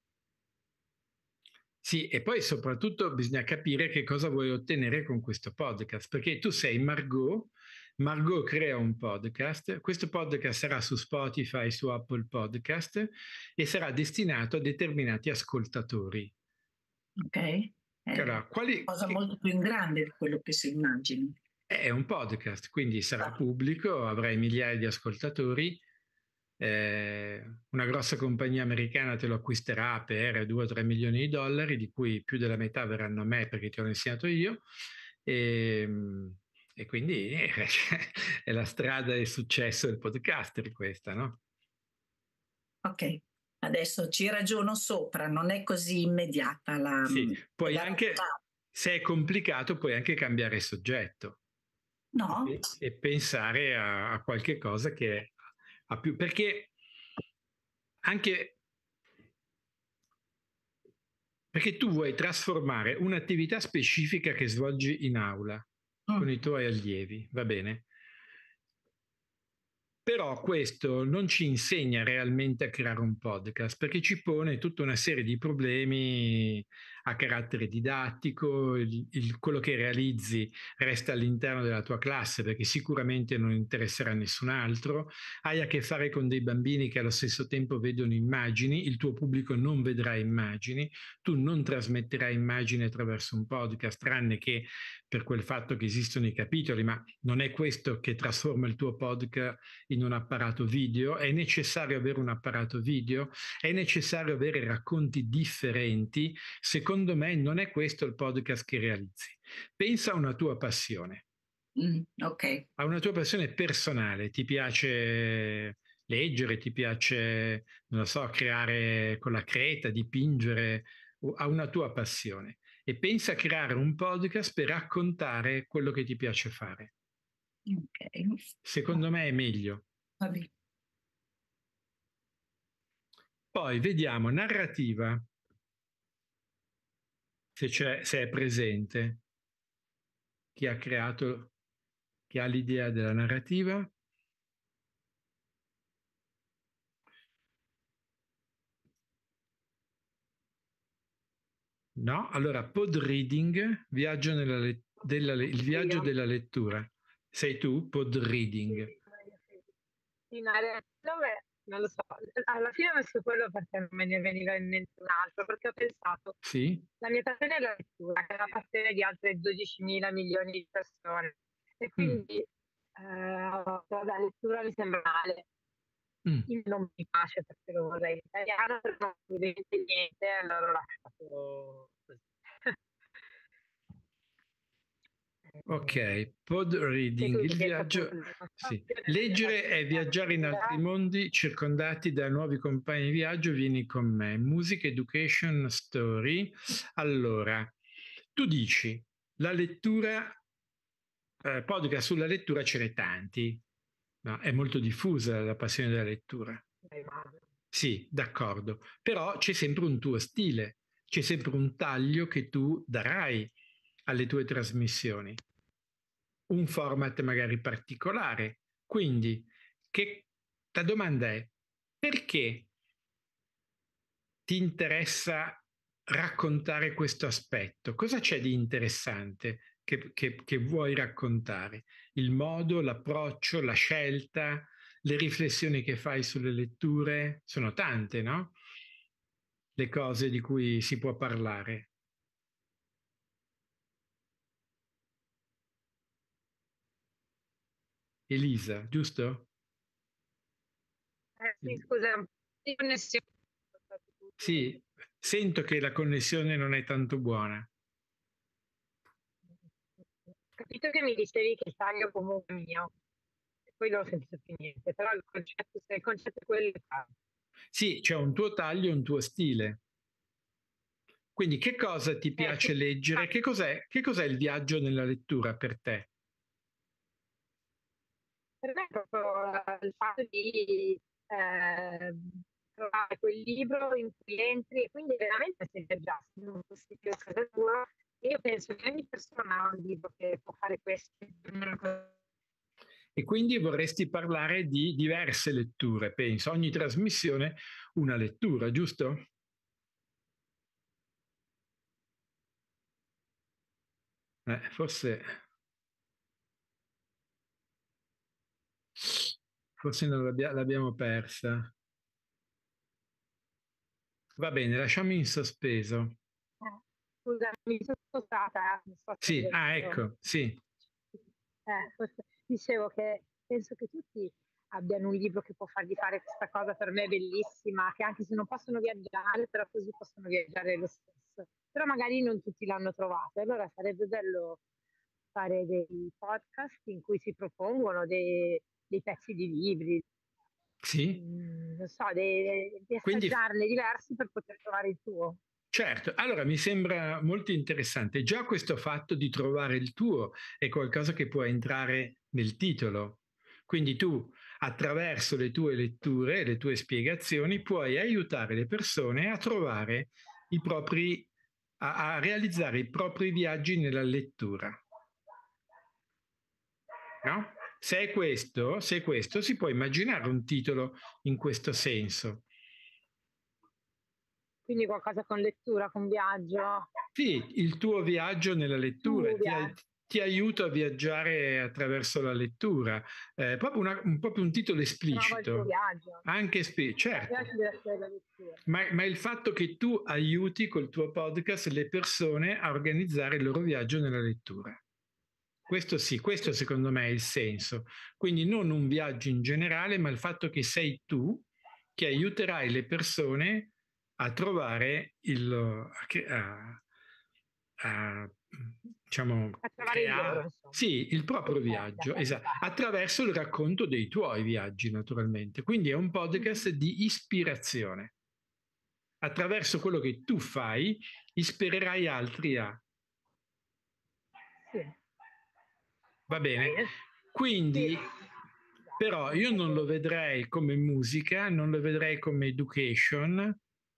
Sì, e poi soprattutto bisogna capire che cosa vuoi ottenere con questo podcast, perché tu sei Margot, Margot crea un podcast, questo podcast sarà su Spotify, su Apple Podcast e sarà destinato a determinati ascoltatori. Ok. Eh, allora, quali... Cosa molto più grande di quello che si immagini. È un podcast, quindi sarà ah. pubblico, avrai migliaia di ascoltatori eh, una grossa compagnia americana te lo acquisterà per 2 3 milioni di dollari, di cui più della metà verranno a me perché ti ho insegnato io. E, ehm, e quindi eh, cioè, è la strada del successo del podcaster questa, no? Ok, adesso ci ragiono sopra, non è così immediata la... Sì, puoi la anche, se è complicato, puoi anche cambiare soggetto. No. E, e pensare a, a, qualche cosa che più, perché anche perché tu vuoi trasformare un'attività specifica che svolgi in aula oh. con i tuoi allievi, va bene? Però questo non ci insegna realmente a creare un podcast perché ci pone tutta una serie di problemi ha carattere didattico, il, il, quello che realizzi resta all'interno della tua classe perché sicuramente non interesserà nessun altro, hai a che fare con dei bambini che allo stesso tempo vedono immagini, il tuo pubblico non vedrà immagini, tu non trasmetterai immagini attraverso un podcast, tranne che per quel fatto che esistono i capitoli, ma non è questo che trasforma il tuo podcast in un apparato video, è necessario avere un apparato video, è necessario avere racconti differenti secondo secondo me non è questo il podcast che realizzi. Pensa a una tua passione. Mm, ok. A una tua passione personale. Ti piace leggere, ti piace, non so, creare con la creta, dipingere, a una tua passione. E pensa a creare un podcast per raccontare quello che ti piace fare. Okay. Secondo me è meglio. Vabbè. Poi vediamo narrativa se, se è presente chi ha creato, chi ha l'idea della narrativa, No? Allora, pod reading, viaggio le- della le- il viaggio Io. della lettura. Sei tu, pod reading. In area dove non lo so, alla fine ho messo quello perché non me ne veniva in mente un altro, perché ho pensato, sì? la mia passione è la lettura, che è la passione di altre 12 mila milioni di persone, e mm. quindi mm. eh, la lettura mi sembra male, mm. non mi piace perché lo vorrei in italiano, non mi niente, allora ho lasciato così. Ok, pod reading, il viaggio... Ah, sì. Leggere è viaggiare in altri mondi circondati da nuovi compagni di viaggio, vieni con me. Music Education Story. Allora, tu dici, la lettura, eh, podcast sulla lettura ce n'è tanti, no? è molto diffusa la passione della lettura. Eh, sì, d'accordo, però c'è sempre un tuo stile, c'è sempre un taglio che tu darai alle tue trasmissioni, un format magari particolare. Quindi, che, la domanda è perché ti interessa raccontare questo aspetto? Cosa c'è di interessante che, che, che vuoi raccontare? Il modo, l'approccio, la scelta, le riflessioni che fai sulle letture? Sono tante, no? Le cose di cui si può parlare. Elisa, giusto? Eh, sì, scusa, connessione. Sì, sento che la connessione non è tanto buona. Ho capito che mi dicevi che taglio comunque mio, poi non ho sentito più niente, però il concetto, il concetto è quello. Sì, c'è un tuo taglio e un tuo stile. Quindi che cosa ti eh, piace eh, leggere? Ah. Che cos'è, che cos'è il viaggio nella lettura per te? per me è proprio eh, il fatto di eh, trovare quel libro in cui entri e quindi veramente sei già in un postiglio a casa tua. Io penso che ogni persona ha un libro che può fare questo. E quindi vorresti parlare di diverse letture, penso. Ogni trasmissione una lettura, giusto? Eh, forse forse non l'abbia, l'abbiamo persa. Va bene, lasciamo in sospeso. Eh, Scusa, eh, mi sono spostata. Sì, ah, ecco, sì. Eh, dicevo che penso che tutti abbiano un libro che può fargli fare questa cosa per me bellissima, che anche se non possono viaggiare, però così possono viaggiare lo stesso. Però magari non tutti l'hanno trovato, allora sarebbe bello fare dei podcast in cui si propongono dei, dei pezzi di libri, sì. Mm, non so, di, di assaggiarne Quindi... diversi per poter trovare il tuo. Certo, allora mi sembra molto interessante. Già questo fatto di trovare il tuo è qualcosa che può entrare nel titolo. Quindi tu, attraverso le tue letture, le tue spiegazioni, puoi aiutare le persone a trovare i propri, a, a realizzare i propri viaggi nella lettura. No? Se è questo, se è questo si può immaginare un titolo in questo senso. Quindi qualcosa con lettura, con viaggio. Sì, il tuo viaggio nella lettura. Ti, ti, aiuto a viaggiare attraverso la lettura. Eh, proprio, una, un, proprio, un, titolo esplicito. Anche esplicito, certo. Ma, ma il fatto che tu aiuti col tuo podcast le persone a organizzare il loro viaggio nella lettura. Questo sì, questo secondo me è il senso. Quindi non un viaggio in generale, ma il fatto che sei tu che aiuterai le persone a trovare il... A, a, diciamo, crea, sì, il proprio viaggio, esatto, attraverso il racconto dei tuoi viaggi naturalmente. Quindi è un podcast di ispirazione. Attraverso quello che tu fai, ispirerai altri a... Sì. Va bene. Quindi, però, io non lo vedrei come musica, non lo vedrei come education.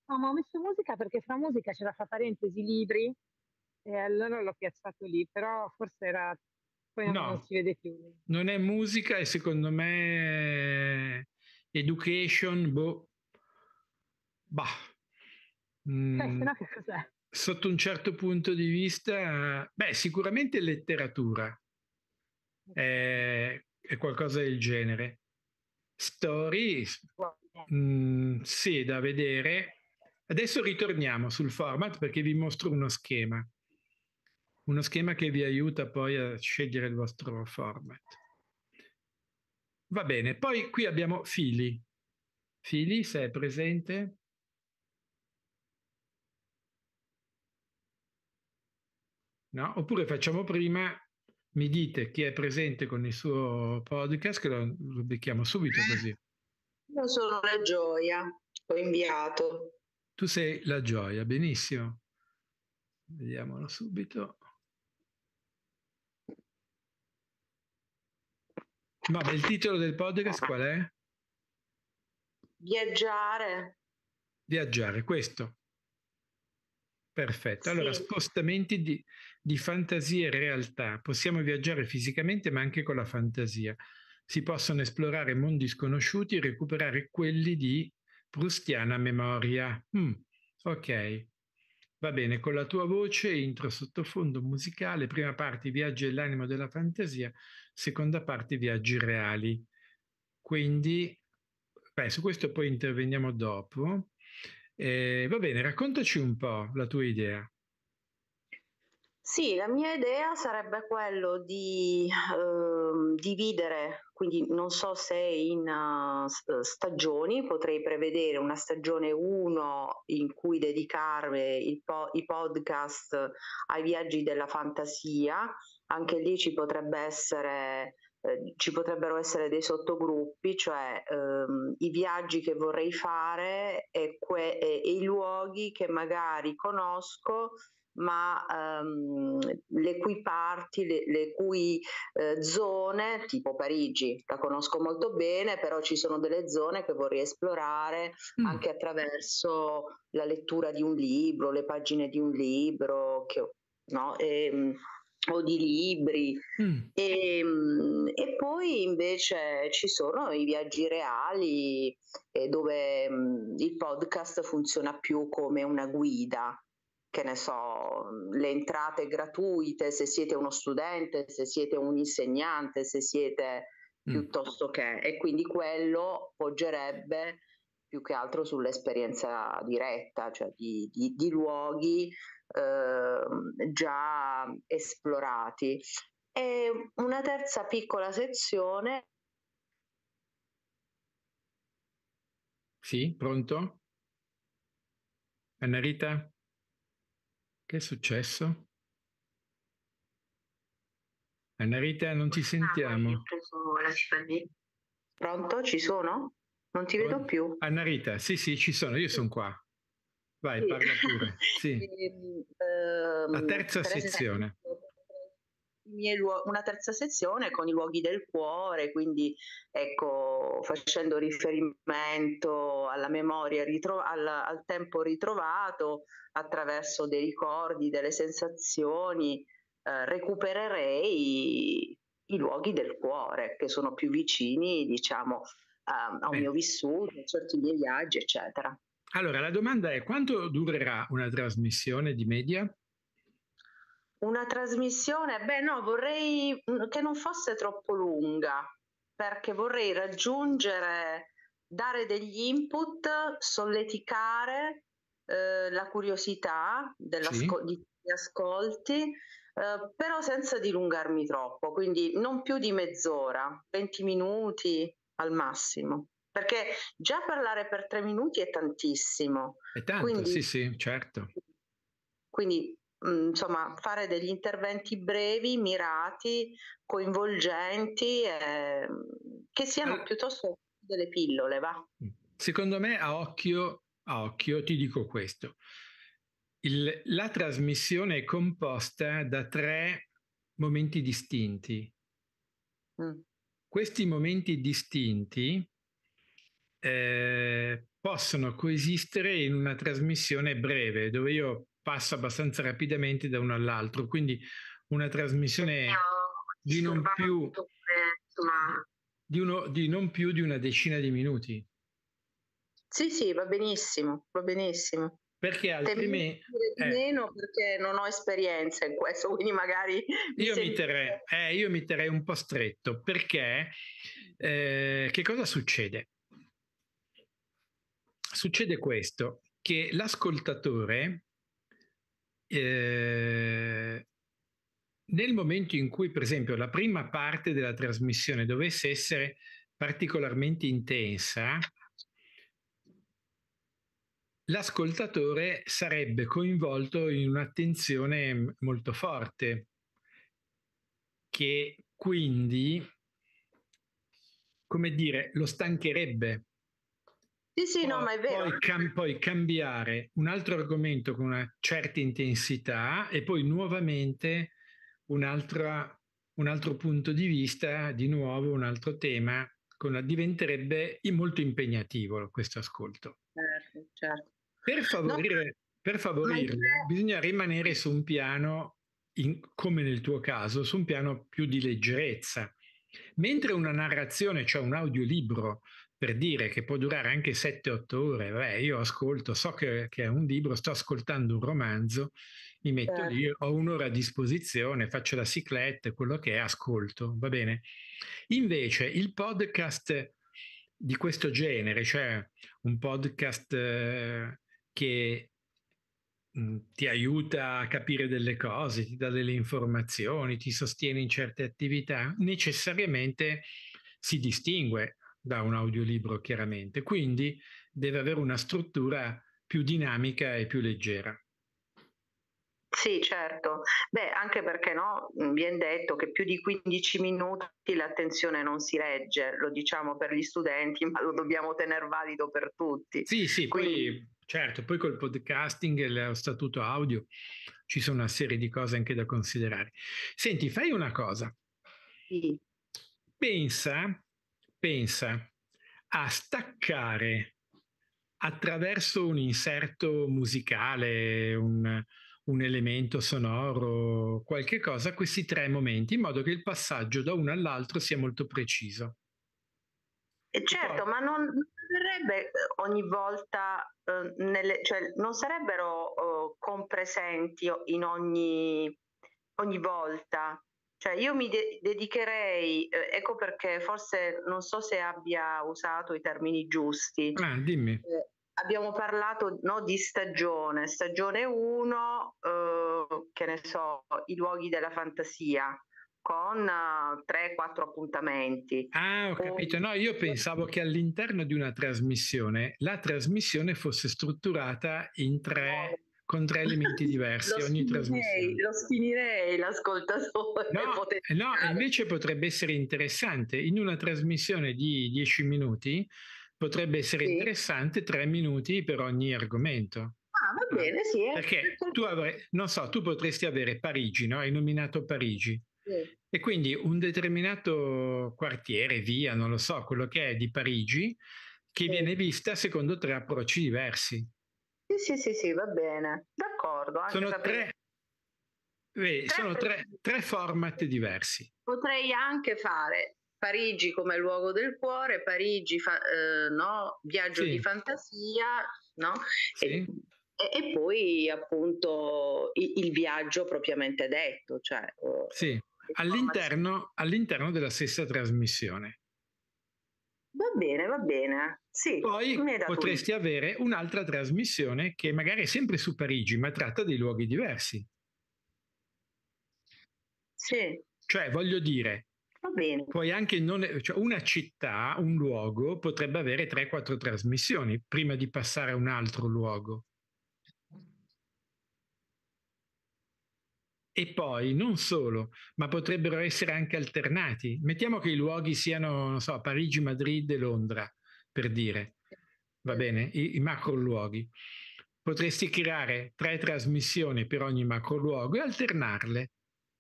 No, ma ho messo musica perché fra musica c'era fra parentesi libri e allora l'ho piazzato lì, però forse era... Poi no, non si vede più. Non è musica e secondo me education, boh, bah. Mm. Eh, no, sotto un certo punto di vista, beh, sicuramente letteratura è, eh, è qualcosa del genere. Story, mh, mm, sì, da vedere. Adesso ritorniamo sul format perché vi mostro uno schema, uno schema che vi aiuta poi a scegliere il vostro format. Va bene, poi qui abbiamo Fili. Fili, se è presente. No? Oppure facciamo prima mi dite chi è presente con il suo podcast, che lo, lo becchiamo subito così. Io sono la Gioia, ho inviato. Tu sei la Gioia, benissimo. Vediamolo subito. Ma il titolo del podcast qual è? Viaggiare. Viaggiare, questo. Perfetto. Allora, spostamenti di, di fantasia e realtà. Possiamo viaggiare fisicamente ma anche con la fantasia. Si possono esplorare mondi sconosciuti e recuperare quelli di prustiana memoria. Mm, ok, Va bene, con la tua voce, intro sottofondo musicale, prima parte viaggi dell'animo della fantasia, seconda parte viaggi reali. Quindi, beh, su questo poi interveniamo dopo. Eh, va bene, raccontaci un po' la tua idea. Sì, la mia idea sarebbe quello di eh, dividere, quindi non so se in uh, stagioni potrei prevedere una stagione 1 in cui dedicare po- i podcast ai viaggi della fantasia, anche lì ci, potrebbe essere, eh, ci potrebbero essere dei sottogruppi, cioè ehm, i viaggi che vorrei fare e, que- e-, e i luoghi che magari conosco ma ehm, le cui parti, le, le cui eh, zone, tipo Parigi, la conosco molto bene, però ci sono delle zone che vorrei esplorare mm. anche attraverso la lettura di un libro, le pagine di un libro, che, no? E, ehm, o di libri mm. e, ehm, e, poi invece ci sono i viaggi reali eh, dove mm, il podcast funziona più come una guida che ne so, le entrate gratuite se siete uno studente, se siete un insegnante, se siete mm. piuttosto che. E quindi quello poggerebbe più che altro sull'esperienza diretta, cioè di, di, di luoghi eh, già esplorati. E una terza piccola sezione. Sì, pronto? Annarita? Che è successo? Annarita, non ti sentiamo. Pronto? Ci sono? Non ti vedo più. Annarita, sì, sì, ci sono, io sono qua. Vai, sì. parla pure. Sì. Ehm, ehm, la terza sezione luoghi, una terza sezione con i luoghi del cuore, quindi ecco, facendo riferimento alla memoria, ritro- al, al tempo ritrovato attraverso dei ricordi, delle sensazioni, eh, recupererei i, luoghi del cuore che sono più vicini, diciamo, a, a un mio vissuto, a certi miei viaggi, eccetera. Allora, la domanda è quanto durerà una trasmissione di media? Una trasmissione? Beh no, vorrei mm, che non fosse troppo lunga, perché vorrei raggiungere, dare degli input, solleticare eh, la curiosità sì. di chi ascolti, eh, però senza dilungarmi troppo, quindi non più di mezz'ora, 20 minuti al massimo perché già parlare per tre minuti è tantissimo. È tanto, quindi, sì, sì, certo. Quindi Mhmm, insomma, fare degli interventi brevi, mirati, coinvolgenti, eh, che siano eh. piuttosto delle pillole. Va? Mm. Secondo me, a occhio, a occhio ti dico questo. Il, la trasmissione è composta da tre momenti distinti. Mm. Questi momenti distinti eh, possono coesistere in una trasmissione breve, dove io passa abbastanza rapidamente da uno all'altro, quindi una trasmissione di non, più, di, uno, di non più di una decina di minuti. Sì, sì, va benissimo, va benissimo perché altrimenti eh, meno perché non ho esperienza in questo quindi magari mi io, mi terrei, eh, io, mi terrei, un po' stretto perché eh, che cosa succede? succede questo che l'ascoltatore Ehm, nel momento in cui, per esempio, la prima parte della trasmissione dovesse essere particolarmente intensa, l'ascoltatore sarebbe coinvolto in un'attenzione molto forte, che quindi, come dire, lo stancherebbe sì, sì, poi, no, ma è vero. Poi, cam- poi, cambiare un altro argomento con una certa intensità e poi nuovamente un altro, un altro punto di vista, di nuovo un altro tema, con, diventerebbe molto impegnativo questo ascolto. Certo, certo. Per favorire, no, per favorirlo ma... bisogna rimanere su un piano, in, come nel tuo caso, su un piano più di leggerezza. Mentre una narrazione, cioè un audiolibro, per dire che può durare anche 7-8 ore, Beh, io ascolto, so che, che, è un libro, sto ascoltando un romanzo, mi metto certo. lì, ho un'ora a disposizione, faccio la ciclette, quello che è, ascolto, va bene. Invece il podcast di questo genere, cioè un podcast eh, che mm, ti aiuta a capire delle cose, ti dà delle informazioni, ti sostiene in certe attività, necessariamente si distingue da un audiolibro chiaramente, quindi deve avere una struttura più dinamica e più leggera. Sì, certo. Beh, anche perché no, viene detto che più di 15 minuti l'attenzione non si regge, lo diciamo per gli studenti, ma lo dobbiamo tenere valido per tutti. Sì, sì, Quindi... poi certo, poi col podcasting e lo statuto audio ci sono una serie di cose anche da considerare. Senti, fai una cosa. Sì. Pensa pensa a staccare attraverso un inserto musicale, un, un elemento sonoro, qualche cosa, questi tre momenti, in modo che il passaggio da uno all'altro sia molto preciso. Certo, ma non sarebbe eh, ogni volta, eh, nelle, cioè non sarebbero eh, compresenti in ogni, ogni volta. Cioè io mi de- dedicherei, eh, ecco perché forse non so se abbia usato i termini giusti. Ah, dimmi. Eh, abbiamo parlato no, di stagione, stagione 1, eh, che ne so, i luoghi della fantasia con 3-4 eh, appuntamenti. Ah, ho capito. No, io pensavo che all'interno di una trasmissione la trasmissione fosse strutturata in tre con tre elementi diversi ogni finirei, trasmissione. Lo finirei l'ascoltatore. No, no, invece potrebbe essere interessante, in una trasmissione di 10 minuti potrebbe essere sì. interessante tre minuti per ogni argomento. Ah, va ah, bene, sì. Eh. Perché tu avrai, non so, tu potresti avere Parigi, no? Hai nominato Parigi. Sì. E quindi un determinato quartiere, via, non lo so, quello che è di Parigi, che sì. viene vista secondo tre approcci diversi. Sì, sì, sì, sì, va bene. D'accordo. Sono, tre, vedi, tre, sono tre, tre format diversi. Potrei anche fare Parigi come luogo del cuore, Parigi, fa, eh, no? viaggio sì. di fantasia, no? Sì. E, e, poi appunto il, il, viaggio propriamente detto. Cioè, sì, all'interno, all'interno della stessa trasmissione. Va bene, va bene. Sì, Poi potresti un... avere un'altra trasmissione che magari è sempre su Parigi, ma tratta dei luoghi diversi. Sì. Cioè, voglio dire, va bene. Puoi anche non, cioè una città, un luogo potrebbe avere 3-4 trasmissioni prima di passare a un altro luogo. E poi, non solo, ma potrebbero essere anche alternati. Mettiamo che i luoghi siano, non so, Parigi, Madrid e Londra, per dire. Va bene? I, i macro luoghi. Potresti creare tre trasmissioni per ogni macro luogo e alternarle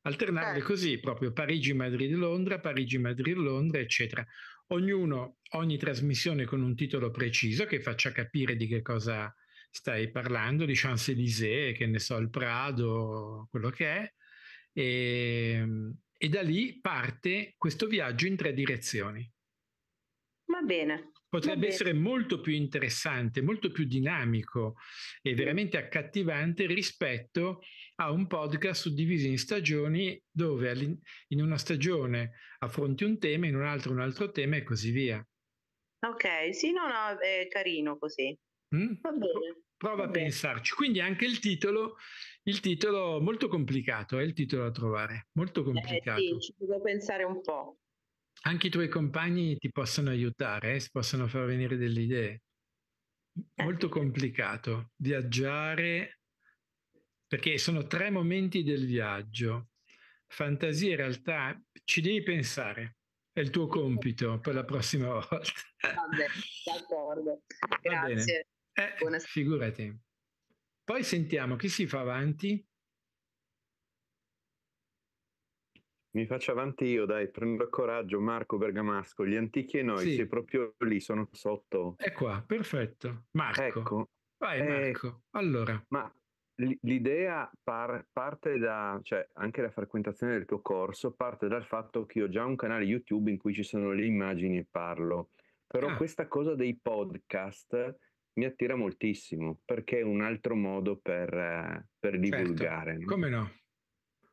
alternarle certo. così, proprio Parigi, Madrid, Londra, Parigi, Madrid, Londra, eccetera. Ognuno, ogni trasmissione con un titolo preciso che faccia capire di che cosa stai parlando di Champs-Élysées, che ne so, il Prado, quello che è, e, ehm, e da lì parte questo viaggio in tre direzioni. Va bene. Potrebbe essere molto più interessante, molto più dinamico e veramente accattivante rispetto a un podcast suddiviso in stagioni dove in una stagione affronti un tema, in un'altra un altro tema e così via. Ok, sì, no, no, è carino così. Mm? Va bene. Prova va a bene. pensarci. Quindi anche il titolo, il titolo molto complicato, è eh, il titolo da trovare, molto complicato. Eh, sì, ci devo pensare un po'. Anche i tuoi compagni ti possono aiutare, eh, possono far venire delle idee. Eh molto complicato. Viaggiare, perché sono tre momenti del viaggio. Fantasia e realtà, ci devi pensare, è il tuo compito per la prossima volta. Vabbè, d'accordo. Grazie. Eh, Buonasera. Figurati. Poi sentiamo chi si fa avanti. Mi faccio avanti io, dai, prendo coraggio, Marco Bergamasco, gli antichi e noi, sì. sei proprio lì, sono sotto. È qua, perfetto. Marco. Ecco. Vai eh, Marco, eh, allora. Ma l'idea par- parte da, cioè anche la frequentazione del tuo corso, parte dal fatto che ho già un canale YouTube in cui ci sono le immagini e parlo, però ah. questa cosa dei podcast mi attira moltissimo perché è un altro modo per, eh, per certo, divulgare. Certo. No? Come no?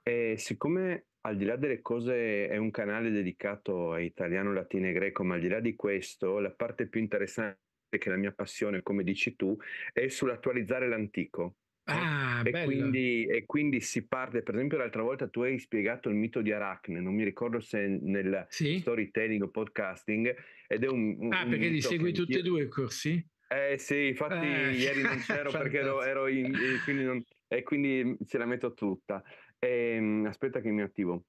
E siccome al di là delle cose è un canale dedicato a italiano, latino e greco, ma al di là di questo la parte più interessante che è la mia passione, come dici tu, è sull'attualizzare l'antico. Ah, e, quindi, e, quindi, si parte, per esempio, l'altra volta tu hai spiegato il mito di Aracne, non mi ricordo se nel sì? storytelling o podcasting, ed è un... un ah, perché li segui tutti e due i corsi? Eh sì, infatti eh. ieri non c'ero perché ero, ero in, quindi non, e quindi ce la metto tutta. E, ehm, aspetta che mi attivo.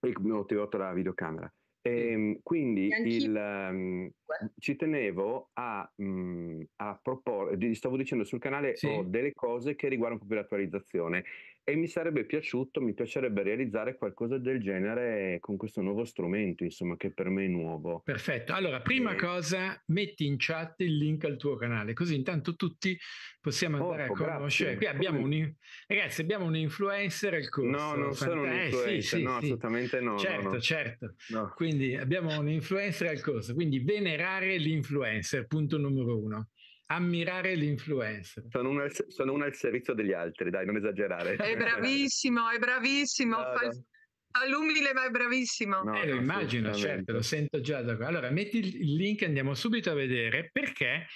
Ho attivato la videocamera. Ehm, e, quindi il, um, ci tenevo a, um, a proporre, stavo dicendo sul canale sì. ho delle cose che riguardano proprio l'attualizzazione e mi sarebbe piaciuto, mi piacerebbe realizzare qualcosa del genere con questo nuovo strumento, insomma, che per me è nuovo. Perfetto. Allora, prima e... cosa, metti in chat il link al tuo canale, così intanto tutti possiamo andare oh, a conoscere. Grazie. Qui abbiamo un ragazzi, abbiamo un influencer al corso. No, non Fant- sono un influencer, eh, sì, sì, no, sì. assolutamente no. Certo, no. certo. No. Quindi abbiamo un influencer al corso, quindi venerare l'influencer, punto numero uno ammirare l'influencer. Sono uno, al, sono uno al servizio degli altri, dai, non esagerare. È bravissimo, è bravissimo. No, Fa, no. All'umile ma è bravissimo. No, eh, lo immagino, certo, lo sento già da qua. Allora, metti il link e andiamo subito a vedere perché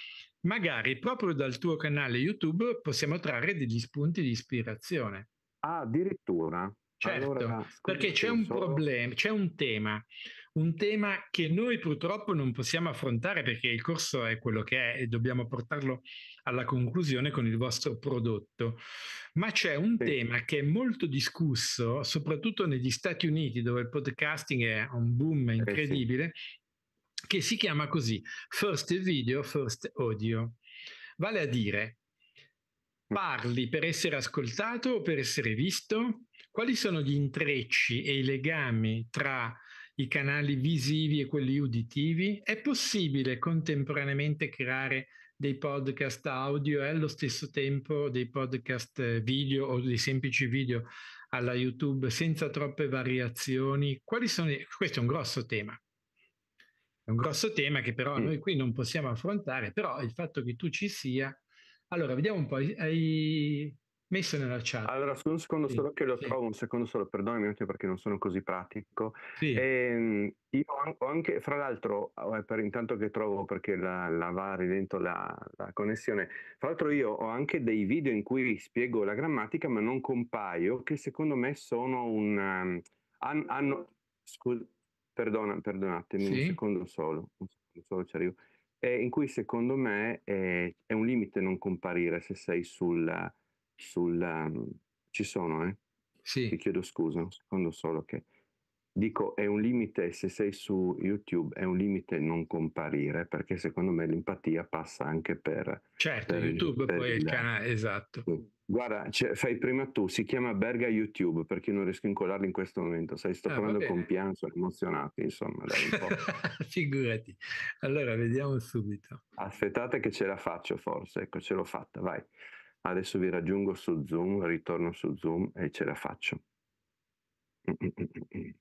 magari proprio dal tuo canale YouTube possiamo trarre degli spunti di ispirazione. Ah, addirittura. Certo, allora, perché c'è un problema, c'è un tema un tema che noi purtroppo non possiamo affrontare perché il corso è quello che è e dobbiamo portarlo alla conclusione con il vostro prodotto. Ma c'è un sì. tema che è molto discusso, soprattutto negli Stati Uniti, dove il podcasting è un boom incredibile, eh sì. che si chiama così, first video, first audio. Vale a dire, mm. parli per essere ascoltato o per essere visto? Quali sono gli intrecci e i legami tra i canali visivi e quelli uditivi? È possibile contemporaneamente creare dei podcast audio e allo stesso tempo dei podcast eh, video o dei semplici video alla YouTube senza troppe variazioni? Quali sono i... Questo è un grosso tema. È un grosso tema che però mm. noi qui non possiamo affrontare, però il fatto che tu ci sia... Allora, vediamo un po', hai messo nella chat. Allora, sono un secondo sì, solo che lo sì. trovo, un secondo solo, perdonami anche perché non sono così pratico. Sì. E, ehm, io ho anche, fra l'altro, per intanto che trovo perché la, la va ridento la, la, connessione, fra l'altro io ho anche dei video in cui spiego la grammatica ma non compaio, che secondo me sono un... Um, hanno, hanno scusa, perdona, perdonatemi, sì. un secondo solo, un secondo solo ci arrivo, eh, in cui secondo me è, eh, è un limite non comparire se sei sulla sulla... Ehm, ci sono, eh? Sì. Ti chiedo scusa, un secondo solo che... Dico, è un limite, se sei su YouTube, è un limite non comparire, perché secondo me l'empatia passa anche per... Certo, per YouTube per poi il, il canale, esatto. Sì. Guarda, cioè, fai prima tu, si chiama Berga YouTube, perché io non riesco a incollarlo in questo momento, sai, sto ah, parlando con piano, sono emozionato, insomma. Figurati. Allora, vediamo subito. Aspettate che ce la faccio forse, ecco, ce l'ho fatta, vai. Adesso vi raggiungo su Zoom, ritorno su Zoom e ce la faccio.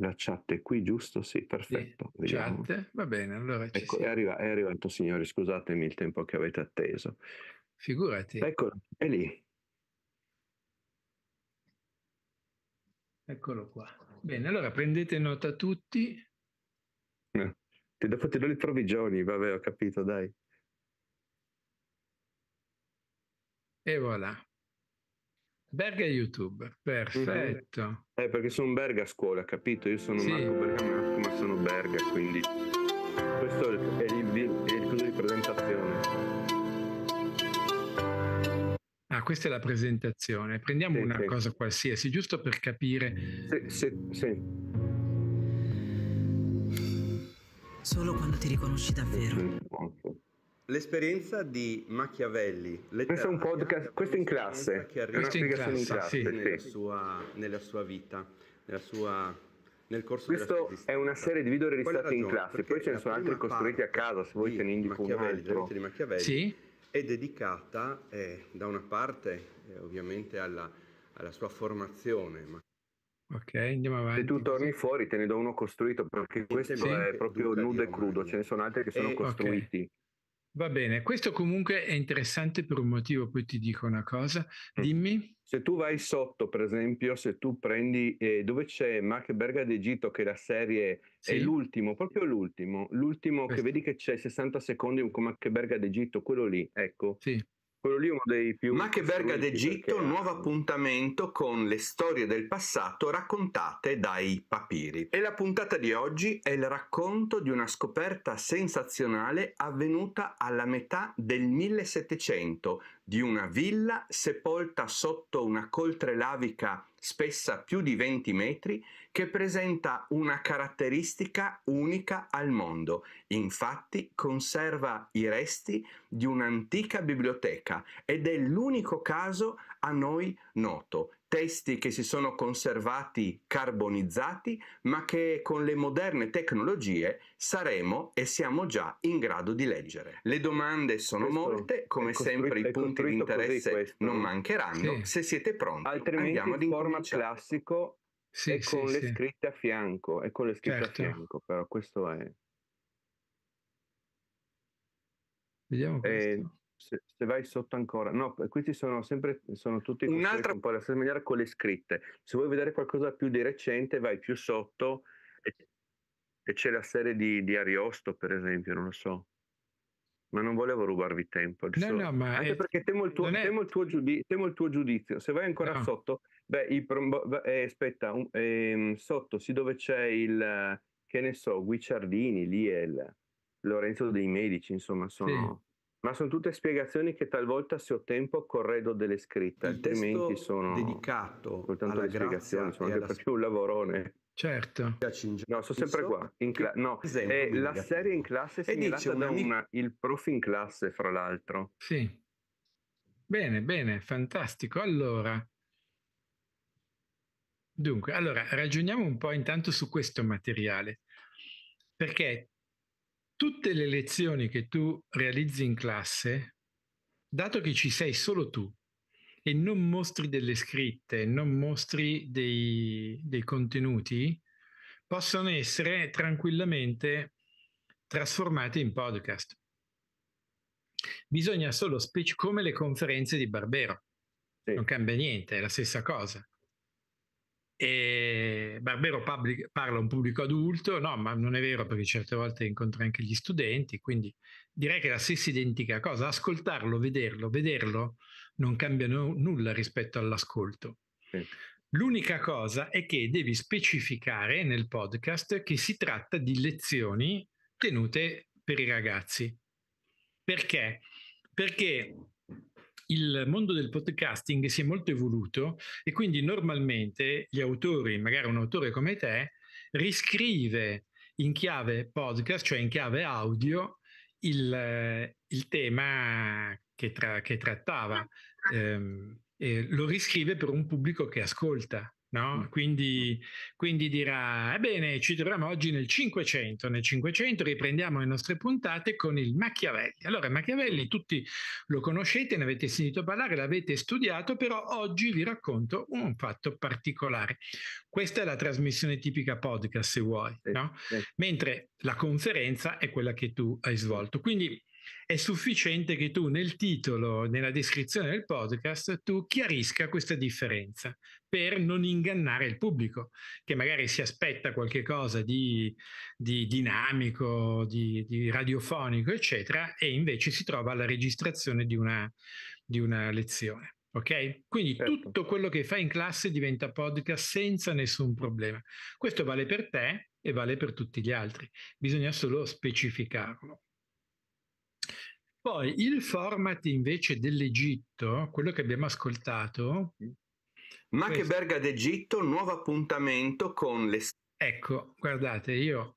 La chat è qui, giusto? Sì, perfetto. Sì, chat, va bene, allora ecco, è, arriva, è, arrivato, signori, scusatemi il tempo che avete atteso. Figurati. Eccolo, è lì. Eccolo qua. Bene, allora prendete nota tutti. Eh, ti do, ti do le provvigioni, vabbè, ho capito, dai. E voilà. Berga YouTube, perfetto. Mm-hmm. Eh, perché sono Berga a scuola, capito? Io sono sì. Marco Bergamasco, ma sono Berga, quindi questo è il, è coso di presentazione. Ah, questa è la presentazione. Prendiamo sì, una sì. cosa qualsiasi, giusto per capire. Sì, sì, sì. Solo quando ti riconosci davvero. Sì, L'esperienza di Machiavelli. Questo è un podcast, questo in classe. Che arriva questo in classe, in classe sì. nella, sua, nella, sua, vita, nella sua, nel corso questo è una serie di video registrati in classe, poi ce ne sono altri costruiti a casa, se voi te ne indico un altro. Di Machiavelli sì? è dedicata eh, da una parte eh, ovviamente alla, alla, sua formazione, ma Ok, andiamo avanti. Se tu torni fuori te ne do uno costruito perché questo sì. è proprio nudo e crudo, ce ne sono altri che sono e, eh, costruiti. Okay. Va bene, questo comunque è interessante per un motivo, poi ti dico una cosa, mm. dimmi. Se tu vai sotto, per esempio, se tu prendi eh, dove c'è Mark Berga d'Egitto, che la serie sì. è l'ultimo, proprio l'ultimo, l'ultimo questo. che vedi che c'è 60 secondi con Mark Berga d'Egitto, quello lì, ecco. Sì quello lì è uno dei più... Ma che verga d'Egitto, nuovo appuntamento con le storie del passato raccontate dai papiri. E la puntata di oggi è il racconto di una scoperta sensazionale avvenuta alla metà del 1700 di una villa sepolta sotto una coltre lavica spessa più di 20 metri che presenta una caratteristica unica al mondo, infatti conserva i resti di un'antica biblioteca ed è l'unico caso a noi noto. Testi che si sono conservati carbonizzati, ma che con le moderne tecnologie saremo e siamo già in grado di leggere. Le domande sono questo molte, come sempre i punti di interesse non mancheranno. Sì. Se siete pronti, Altrimenti andiamo ad il format classico sì, e con sì, le sì. scritte a fianco, e con le scritte certo. a fianco, però questo è... Vediamo eh, se, se, vai sotto ancora, no, questi sono sempre sono tutti Un'altra... un po' la stessa maniera con le scritte. Se vuoi vedere qualcosa più di recente, vai più sotto e, e c'è la serie di, di Ariosto, per esempio, non lo so ma non volevo rubarvi tempo. Adesso, no, no, ma anche è, perché temo il tuo, è... temo il tuo, giudizio, temo il tuo giudizio. Se vai ancora no. sotto, Beh, i prom- boh, eh, aspetta, un, ehm, sotto, sì, dove c'è il, che ne so, Guicciardini, lì è il Lorenzo dei Medici, insomma, sono... Sì. Ma sono tutte spiegazioni che talvolta, se ho tempo, corredo delle scritte, il altrimenti sono dedicato soltanto alle spiegazioni, sono anche alla... perché un lavorone. Certo. No, sono sempre qua. Cla- no, eh, la serie in classe è similata da una, una, il prof in classe, fra l'altro. Sì. Bene, bene, fantastico. Allora, Dunque, allora ragioniamo un po' intanto su questo materiale, perché tutte le lezioni che tu realizzi in classe, dato che ci sei solo tu e non mostri delle scritte, non mostri dei, dei contenuti, possono essere tranquillamente trasformate in podcast. Bisogna solo, specie come le conferenze di Barbero, sì. non cambia niente, è la stessa cosa. E Barbero parla a un pubblico adulto, no, ma non è vero perché certe volte incontra anche gli studenti, quindi direi che è la stessa identica cosa, ascoltarlo, vederlo, vederlo non cambia no, nulla rispetto all'ascolto. Sì. L'unica cosa è che devi specificare nel podcast che si tratta di lezioni tenute per i ragazzi. Perché? Perché il mondo del podcasting si è molto evoluto e quindi normalmente gli autori, magari un autore come te, riscrive in chiave podcast, cioè in chiave audio, il, il tema che, tra, che trattava. Eh, lo riscrive per un pubblico che ascolta. No? Quindi, quindi, dirà, ebbene, ci troviamo oggi nel 500, nel 500 riprendiamo le nostre puntate con il Machiavelli. Allora, Machiavelli tutti lo conoscete, ne avete sentito parlare, l'avete studiato, però oggi vi racconto un fatto particolare. Questa è la trasmissione tipica podcast, se vuoi, no? mentre la conferenza è quella che tu hai svolto. Quindi è sufficiente che tu nel titolo, nella descrizione del podcast, tu chiarisca questa differenza per non ingannare il pubblico che magari si aspetta qualcosa di, di dinamico, di, di, radiofonico, eccetera, e invece si trova alla registrazione di una, di una lezione. Ok? Quindi certo. tutto quello che fai in classe diventa podcast senza nessun problema. Questo vale per te e vale per tutti gli altri. Bisogna solo specificarlo. Poi il format invece dell'Egitto, quello che abbiamo ascoltato. Ma che Berga d'Egitto, nuovo appuntamento con le... Ecco, guardate, io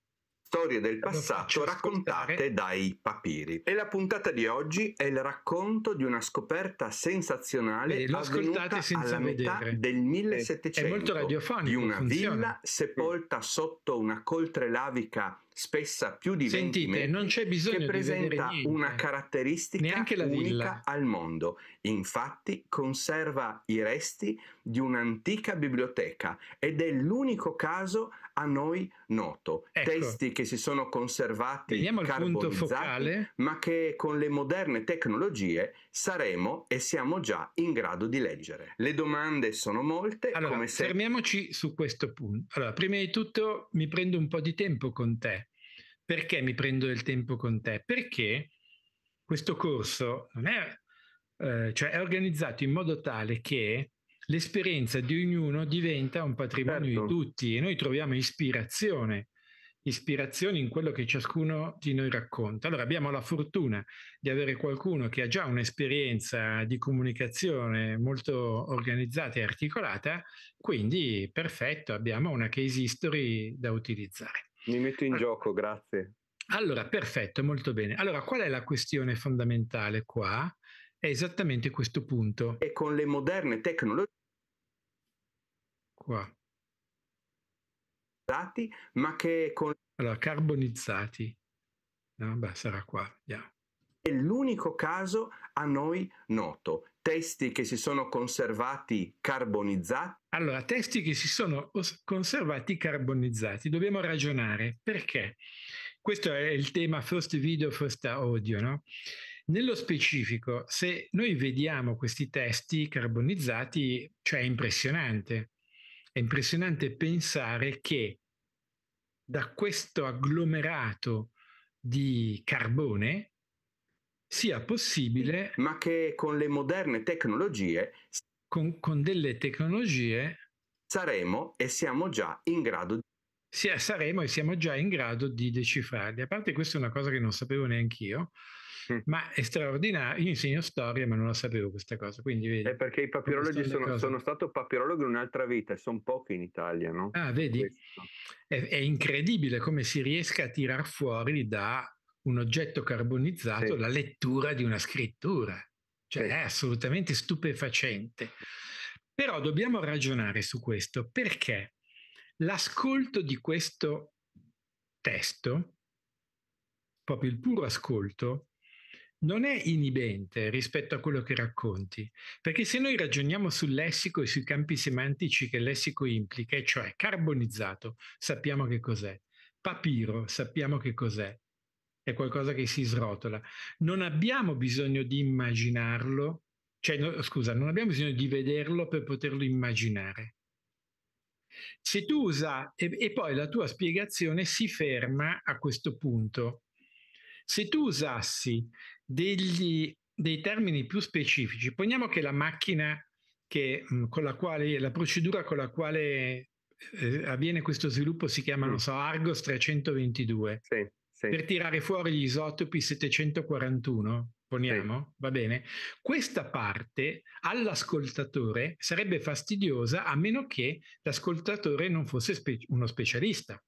storie del passato raccontate dai papiri. E la puntata di oggi è il racconto di una scoperta sensazionale Beh, avvenuta alla metà del 1700 eh, è molto radiofonico, di una funziona. villa sepolta sotto una coltre lavica spessa più di Sentite, 20 metri, che presenta una caratteristica unica villa. al mondo. Infatti conserva i resti di un'antica biblioteca ed è l'unico caso a noi noto. Ecco. Testi che si sono conservati Veniamo carbonizzati, ma che con le moderne tecnologie saremo e siamo già in grado di leggere. Le domande sono molte. Allora, se... fermiamoci su questo punto. Allora, prima di tutto mi prendo un po' di tempo con te perché mi prendo del tempo con te? Perché questo corso è, eh, cioè è organizzato in modo tale che l'esperienza di ognuno diventa un patrimonio certo. di tutti e noi troviamo ispirazione, ispirazione in quello che ciascuno di noi racconta. Allora abbiamo la fortuna di avere qualcuno che ha già un'esperienza di comunicazione molto organizzata e articolata, quindi perfetto, abbiamo una case history da utilizzare. Mi metto in allora, gioco, grazie. Allora, perfetto, molto bene. Allora, qual è la questione fondamentale qua? È esattamente questo punto. E con le moderne tecnologie... Qua. Dati, Ma che con... Allora, carbonizzati. No, beh, sarà qua, Yeah è l'unico caso a noi noto. Testi che si sono conservati carbonizzati? Allora, testi che si sono conservati carbonizzati, dobbiamo ragionare perché questo è il tema first video, first audio, no? Nello specifico, se noi vediamo questi testi carbonizzati, cioè è impressionante. È impressionante pensare che da questo agglomerato di carbone sia possibile... Ma che con le moderne tecnologie... Con, con delle tecnologie... Saremo e siamo già in grado di... Sia, saremo e siamo già in grado di decifrarli. A parte questa è una cosa che non sapevo neanche io, mm. ma è straordinario. Io insegno storia, ma non la sapevo questa cosa. Quindi, vedi, è perché i papirologi sono, sono, stato papirologo in un'altra vita e sono pochi in Italia, no? Ah, vedi? È, è incredibile come si riesca a tirar fuori da un oggetto carbonizzato sì. la lettura di una scrittura. Cioè sì. è assolutamente stupefacente. Però dobbiamo ragionare su questo perché l'ascolto di questo testo, proprio il puro ascolto, non è inibente rispetto a quello che racconti, perché se noi ragioniamo sul lessico e sui campi semantici che il lessico implica, cioè carbonizzato, sappiamo che cos'è, papiro, sappiamo che cos'è, è qualcosa che si srotola. Non abbiamo bisogno di immaginarlo, cioè no, scusa, non abbiamo bisogno di vederlo per poterlo immaginare. Se tu usa, e, e poi la tua spiegazione si ferma a questo punto. Se tu usassi degli, dei termini più specifici, poniamo che la macchina che, con la quale, la procedura con la quale eh, avviene questo sviluppo si chiama, mm. non so, Argos 322. Sì sì. per tirare fuori gli isotopi 741, poniamo, sì. va bene? Questa parte all'ascoltatore sarebbe fastidiosa a meno che l'ascoltatore non fosse spe- uno specialista.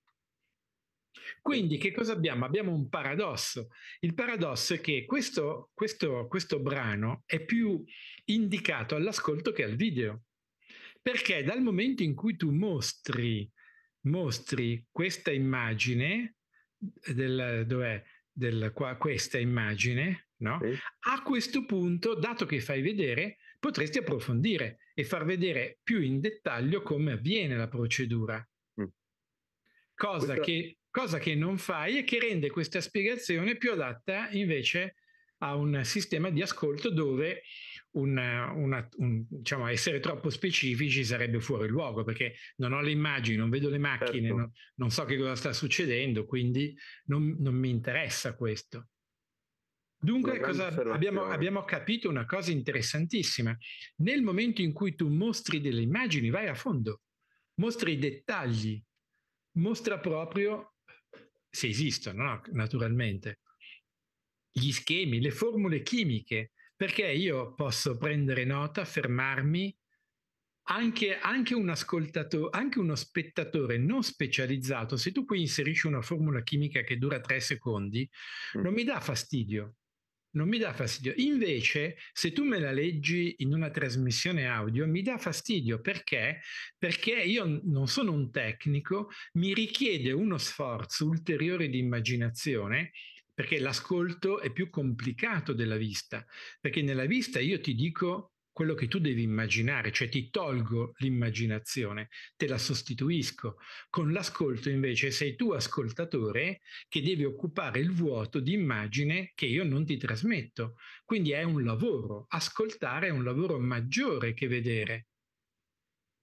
Quindi che cosa abbiamo? Abbiamo un paradosso. Il paradosso è che questo, questo, questo brano è più indicato all'ascolto che al video, perché dal momento in cui tu mostri, mostri questa immagine, del, dov'è, del, qua, questa immagine, no? sì. a questo punto, dato che fai vedere, potresti approfondire e far vedere più in dettaglio come avviene la procedura. Mm. Cosa, questa... che, cosa che non fai e che rende questa spiegazione più adatta invece a un sistema di ascolto dove una, una, un, diciamo, essere troppo specifici sarebbe fuori luogo perché non ho le immagini, non vedo le macchine, certo. non, non, so che cosa sta succedendo, quindi non, non mi interessa questo. Dunque, abbiamo, abbiamo, capito una cosa interessantissima. Nel momento in cui tu mostri delle immagini, vai a fondo, mostri i dettagli, mostra proprio, se esistono, no? naturalmente, gli schemi, le formule chimiche, perché io posso prendere nota, fermarmi, anche, anche, un anche, uno spettatore non specializzato, se tu qui inserisci una formula chimica che dura tre secondi, mm. non mi dà fastidio. Non mi dà fastidio. Invece, se tu me la leggi in una trasmissione audio, mi dà fastidio perché? Perché io non sono un tecnico, mi richiede uno sforzo ulteriore di immaginazione perché l'ascolto è più complicato della vista, perché nella vista io ti dico quello che tu devi immaginare, cioè ti tolgo l'immaginazione, te la sostituisco. Con l'ascolto invece sei tu ascoltatore che devi occupare il vuoto di immagine che io non ti trasmetto. Quindi è un lavoro, ascoltare è un lavoro maggiore che vedere.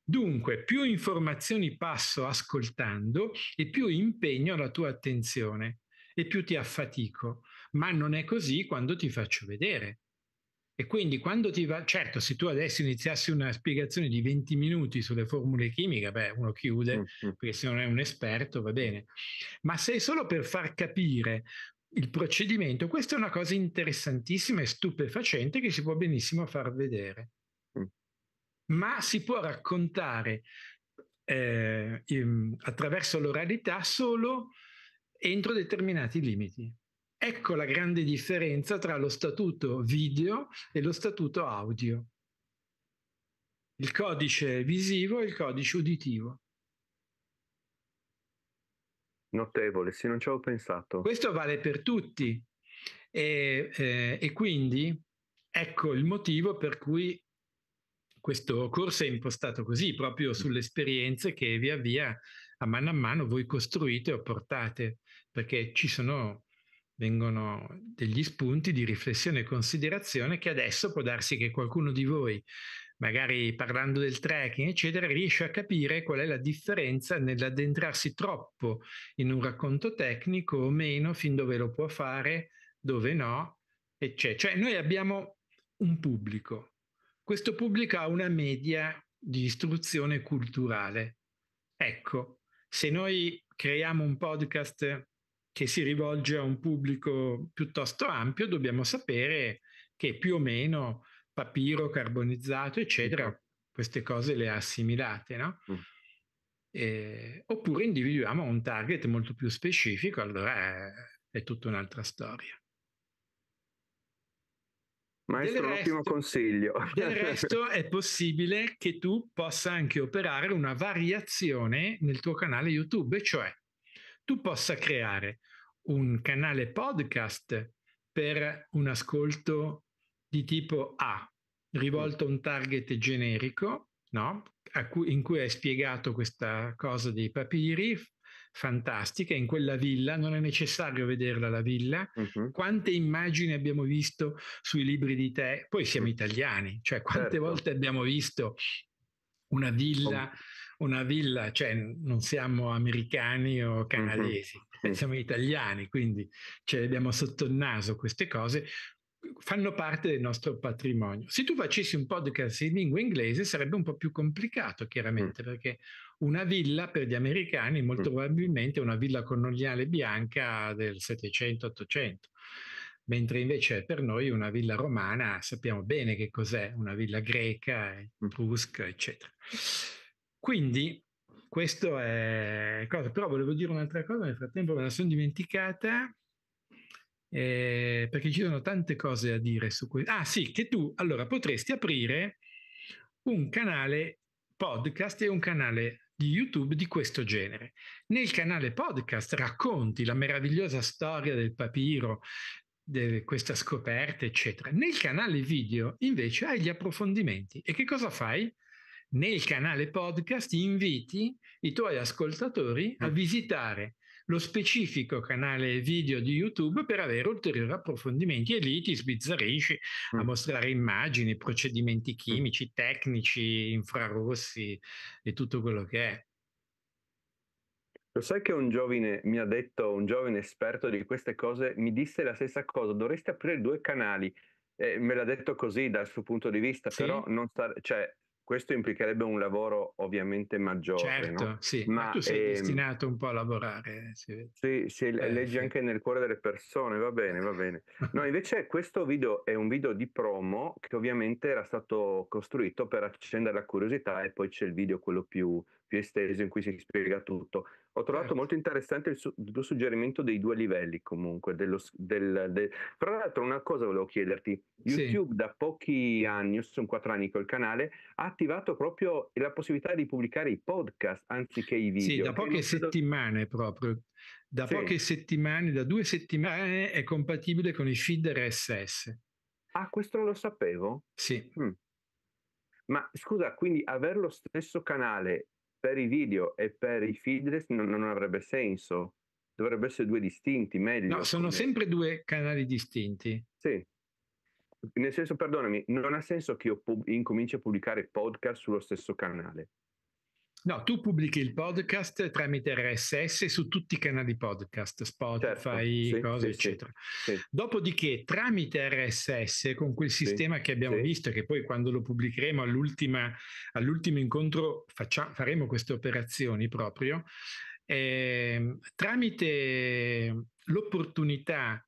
Dunque, più informazioni passo ascoltando e più impegno la tua attenzione e più ti affatico. Ma non è così quando ti faccio vedere. E quindi quando ti va, certo, se tu adesso iniziassi una spiegazione di 20 minuti sulle formule chimiche, beh, uno chiude, mm, mm. perché se non è un esperto va bene. Ma se è solo per far capire il procedimento, questa è una cosa interessantissima e stupefacente che si può benissimo far vedere. Mm. Ma si può raccontare eh, attraverso l'oralità solo entro determinati limiti. Ecco la grande differenza tra lo statuto video e lo statuto audio. Il codice visivo e il codice uditivo. Notevole, sì, non ci avevo pensato. Questo vale per tutti e, eh, e quindi ecco il motivo per cui questo corso è impostato così, proprio sulle esperienze che via via, a mano a mano, voi costruite o portate perché ci sono vengono degli spunti di riflessione e considerazione che adesso può darsi che qualcuno di voi, magari parlando del tracking, eccetera, riesce a capire qual è la differenza nell'addentrarsi troppo in un racconto tecnico o meno, fin dove lo può fare, dove no, eccetera. Cioè noi abbiamo un pubblico. Questo pubblico ha una media di istruzione culturale. Ecco, se noi creiamo un podcast che si rivolge a un pubblico piuttosto ampio, dobbiamo sapere che più o meno papiro, carbonizzato, eccetera, queste cose le ha assimilate, no? Mm. Eh, oppure individuiamo un target molto più specifico, allora è, è tutta un'altra storia. Maestro, del un ottimo consiglio. Del resto è possibile che tu possa anche operare una variazione nel tuo canale YouTube, cioè tu possa creare un canale podcast per un ascolto di tipo A, rivolto a un target generico, no? cui, in cui hai spiegato questa cosa dei papiri, fantastica, in quella villa, non è necessario vederla la villa, uh-huh. quante immagini abbiamo visto sui libri di te, poi siamo italiani, cioè quante certo. volte abbiamo visto una villa una villa, cioè non siamo americani o canadesi, mm-hmm. siamo italiani, quindi ce le abbiamo sotto il naso queste cose, fanno parte del nostro patrimonio. Se tu facessi un podcast in lingua inglese sarebbe un po' più complicato, chiaramente, mm. perché una villa per gli americani molto mm. probabilmente è una villa coloniale bianca del 700-800, mentre invece per noi una villa romana sappiamo bene che cos'è, una villa greca, etrusca, eccetera. Quindi questo è cosa, però volevo dire un'altra cosa, nel frattempo me la sono dimenticata. Eh, perché ci sono tante cose da dire su questo. Ah sì, che tu allora potresti aprire un canale podcast e un canale di YouTube di questo genere. Nel canale podcast racconti la meravigliosa storia del papiro, de questa scoperta, eccetera. Nel canale video invece hai gli approfondimenti. E che cosa fai? nel canale podcast inviti i tuoi ascoltatori a mm. visitare lo specifico canale video di YouTube per avere ulteriori approfondimenti e lì ti sbizzarisci a mm. mostrare immagini, procedimenti mm. chimici, tecnici, infrarossi e tutto quello che è. Lo sai che un giovane mi ha detto, un giovane esperto di queste cose, mi disse la stessa cosa, dovresti aprire due canali. Eh, me l'ha detto così dal suo punto di vista, sì? però non sta, cioè, questo implicherebbe un lavoro ovviamente maggiore. Certo, no? sì, ma, ma, tu sei ehm... destinato un po' a lavorare. Se... Sì, sì, eh, leggi sì. anche nel cuore delle persone, va bene, va bene. No, invece questo video è un video di promo che ovviamente era stato costruito per accendere la curiosità e poi c'è il video, quello più, più esteso, in cui si spiega tutto. Ho trovato certo. molto interessante il, su- il, tuo suggerimento dei due livelli comunque. Dello, del, del... Tra l'altro una cosa volevo chiederti. YouTube sì. da pochi anni, sono quattro anni col canale, ha attivato proprio la possibilità di pubblicare i podcast anziché i video. Sì, da poche settimane credo... proprio. Da sì. poche settimane, da due settimane è compatibile con i feed RSS. Ah, questo non lo sapevo? Sì. Mm. Ma scusa, quindi avere lo stesso canale per i video e per i feedless non, non avrebbe senso. Dovrebbero essere due distinti, meglio. No, sono sempre due canali distinti. Sì. Nel senso, perdonami, non ha senso che io pub- incominci a pubblicare podcast sullo stesso canale. No, tu pubblichi il podcast tramite RSS su tutti i canali podcast, certo, Spotify, certo, sì, cose, sì, eccetera. Sì, Dopodiché, tramite RSS, con quel sistema che abbiamo visto, che poi quando lo pubblicheremo all'ultimo incontro faccia, faremo queste operazioni proprio, eh, tramite l'opportunità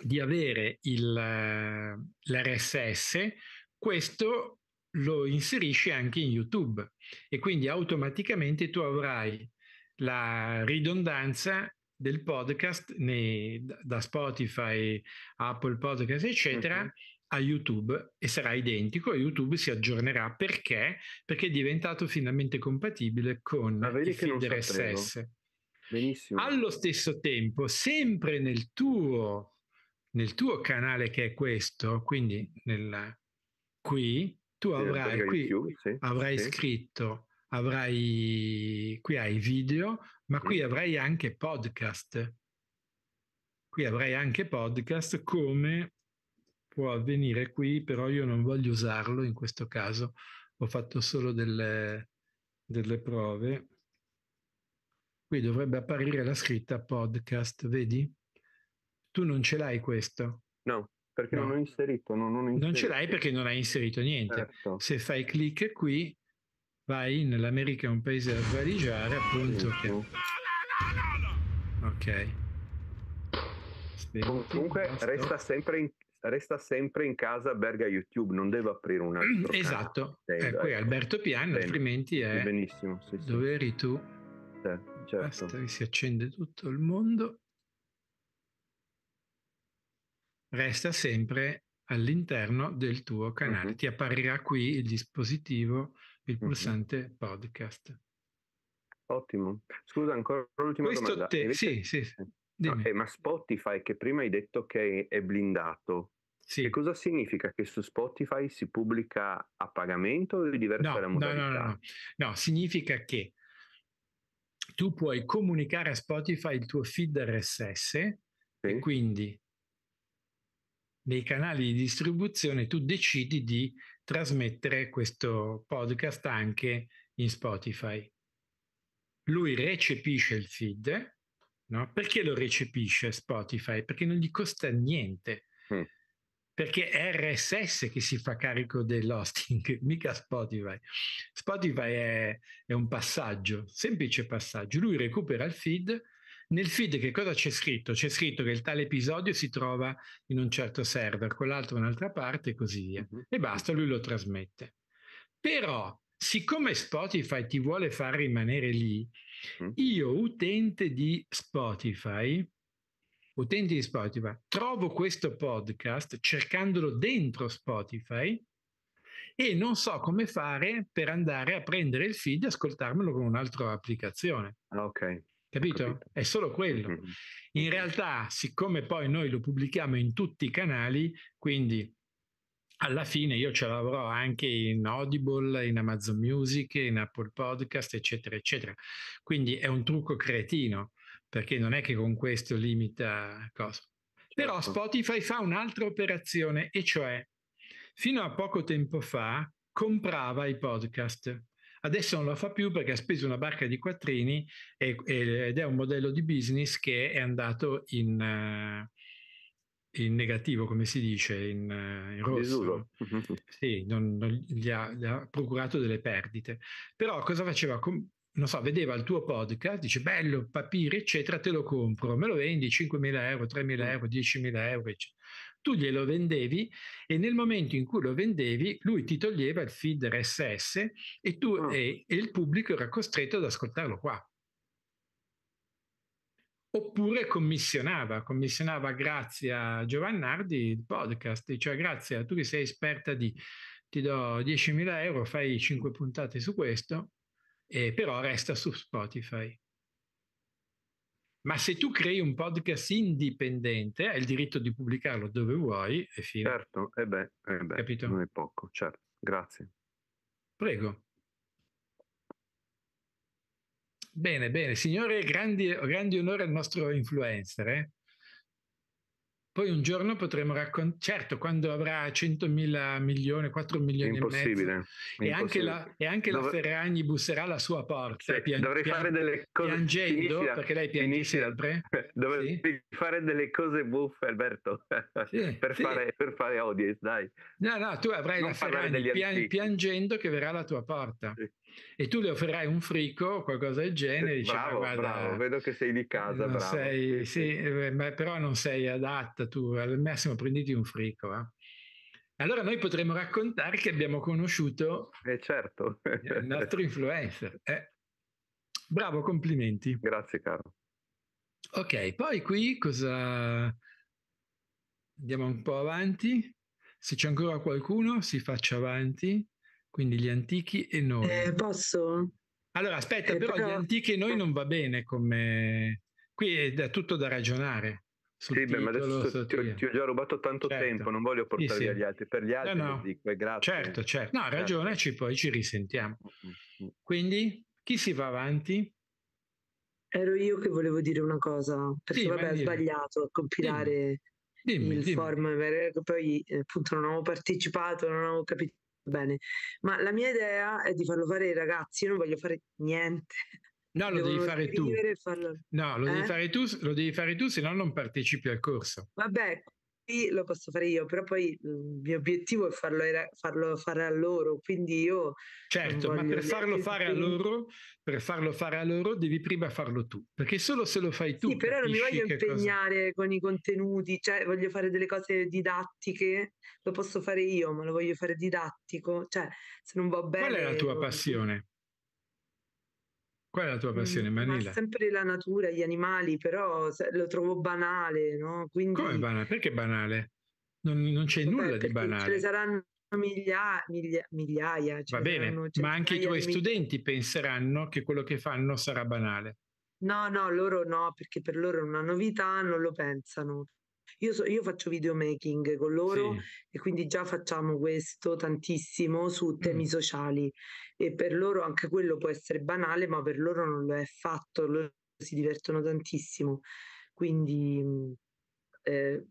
di avere il, eh, l'RSS, questo lo inserisci anche in YouTube e quindi automaticamente tu avrai la ridondanza del podcast nei, da Spotify, Apple Podcast, eccetera, uh a YouTube e sarà identico. YouTube si aggiornerà perché? Perché è diventato finalmente compatibile con il RSS. Benissimo. Allo stesso tempo, sempre nel tuo, nel tuo canale che è questo, quindi nel, qui, tu avrai qui, più, sì, avrai sì. scritto, avrai, qui hai video, ma qui mhm. avrai anche podcast. Qui avrai anche podcast come può avvenire qui, però io non voglio usarlo in questo caso, ho fatto solo delle, delle prove. Qui dovrebbe apparire la scritta podcast, vedi? Tu non ce l'hai questo? No. Perché no. non ho inserito, non, non, inserito. non ce l'hai perché non hai inserito niente. Certo. Se fai clic qui, vai nell'America è un paese da valigiare, appunto. Sì, che... no, no, ok. Spenti, Comunque resta sempre in, resta sempre in casa Berga YouTube, non deve aprire un altro Esatto, canale. Eh, ecco. qui eh. Alberto Piano, altrimenti è... Benissimo, sì, sì. Dove eri tu? Certo. Basta che si accende tutto il mondo. resta sempre all'interno del tuo canale. Uh-huh. Ti apparirà qui il dispositivo, il pulsante uh-huh. podcast. Ottimo. Scusa, ancora l'ultima Questo domanda. Te... Invece... Sì, sì. sì. Eh. Okay, eh, ma Spotify, che prima hai detto che è blindato, sì. Che cosa significa? Che su Spotify si pubblica a pagamento o è diversa no, la modalità? No, no, no, no, significa che tu puoi comunicare a Spotify il tuo feed RSS sì. e quindi nei canali di distribuzione tu decidi di trasmettere questo podcast anche in Spotify. Lui recepisce il feed, no? Perché lo recepisce Spotify? Perché non gli costa niente. Mm. Perché è RSS che si fa carico dell'hosting, mica Spotify. Spotify è, è un passaggio, semplice passaggio. Lui recupera il feed, nel feed che cosa c'è scritto? C'è scritto che il tale episodio si trova in un certo server, quell'altro in un'altra parte e così via. Mm-hmm. E basta, lui lo trasmette. Però, siccome Spotify ti vuole far rimanere lì, mm-hmm. io utente di Spotify, utente di Spotify, trovo questo podcast cercandolo dentro Spotify e non so come fare per andare a prendere il feed e ascoltarmelo con un'altra applicazione. Ah, ok. Capito? capito? È solo quello. Mm-hmm. In realtà, siccome poi noi lo pubblichiamo in tutti i canali, quindi alla fine io ce l'avrò anche in Audible, in Amazon Music, in Apple Podcast, eccetera, eccetera. Quindi è un trucco cretino, perché non è che con questo limita cosa. Però certo. Spotify fa un'altra operazione, e cioè, fino a poco tempo fa comprava i podcast. Adesso non lo fa più perché ha speso una barca di quattrini e, e, ed è un modello di business che è andato in, eh, in negativo, come si dice, in, eh, in rosso. Sì, non, non gli, ha, gli, ha, procurato delle perdite. Però cosa faceva? Com- non so, vedeva il tuo podcast, dice bello, papiri, eccetera, te lo compro, me lo vendi 5.000 euro, 3.000 mm. euro, 10.000 euro, eccetera tu glielo vendevi e nel momento in cui lo vendevi lui ti toglieva il feed RSS e, tu, oh. e, e il pubblico era costretto ad ascoltarlo qua. Oppure commissionava, commissionava grazie a Giovannardi il podcast, cioè grazie a tu che sei esperta di ti do 10.000 euro, fai 5 puntate su questo, eh, però resta su Spotify. Ma se tu crei un podcast indipendente, hai il diritto di pubblicarlo dove vuoi e fine. Certo, e eh beh, eh beh Capito? non è poco, certo. Grazie. Prego. Bene, bene, signore, grandi, grandi onore al nostro influencer. Eh? Poi un giorno potremo raccontare, certo, quando avrà 100 mila milioni, 4 milioni impossibile, e mezzo. Impossibile. E anche la, e anche Dov- la Ferragni busserà la sua porta. Sì, pian- dovrei pian- fare delle cose. Piangendo, finisci, perché lei piange sempre. Dovrei sì. fare delle cose buffe, Alberto, sì, per, fare, per, Fare, audience, dai. No, no, tu avrai non la Ferragni pian- piangendo che verrà alla tua porta. Sì e tu le offrirai un frico o qualcosa del genere. Eh, Dici, bravo, guarda, bravo, vedo che sei di casa. Bravo. Sei, sì, eh, però non sei adatta tu, al massimo prenditi un frico. Eh. Allora noi potremmo raccontare che abbiamo conosciuto eh certo. il nostro influencer. Eh. Bravo, complimenti. Grazie caro. Ok, poi qui cosa... Andiamo un po' avanti. Se c'è ancora qualcuno, si faccia avanti. Quindi gli antichi e noi. Eh, posso? Allora, aspetta, eh, però, però, gli antichi e noi non va bene come... Qui è da tutto da ragionare. Sì, beh, ma adesso ti ho, ti ho, già rubato tanto certo. tempo, non voglio portare sì, sì. agli altri. Per gli altri no, no. dico, eh, grazie. Certo, certo. No, ragionaci, poi ci risentiamo. Mm, mm, mm. Quindi, chi si va avanti? Ero io che volevo dire una cosa, perché sì, vabbè, ho sbagliato a compilare dimmi. Dimmi, il dimmi. form, eh, poi appunto non avevo partecipato, non avevo capito bene. Ma la mia idea è di farlo fare ai ragazzi, io non voglio fare niente. No, lo devi fare tu. Farlo... No, lo, eh? devi fare tu lo devi fare tu, se no non partecipi al corso. Vabbè, lo posso fare io, però poi mhmm, il mio obiettivo è farlo, era, farlo fare a loro, quindi io... Certo, ma per farlo, fare a loro, per farlo fare a loro devi prima farlo tu, perché solo se lo fai tu... Sì, però non mi voglio impegnare cosa... con i contenuti, cioè voglio fare delle cose didattiche, lo posso fare io, ma lo voglio fare didattico, cioè se non va bene... Qual è la tua passione? Qual è la tua mm, passione, Manila? Ma sempre la natura, gli animali, però lo trovo banale, no? Quindi... Come banale? Perché banale? Non, non c'è Beh, nulla di banale. Ce ne saranno miglia, miglia, migliaia. Va bene, ma anche i tuoi studenti miglia. penseranno che quello che fanno sarà banale. No, no, loro no, perché per loro è una novità, non lo pensano. Io, so, io, faccio videomaking con loro sì. e quindi già facciamo questo tantissimo su temi mm. sociali e per loro anche quello può essere banale, ma per loro non lo è affatto, loro si divertono tantissimo. Quindi eh,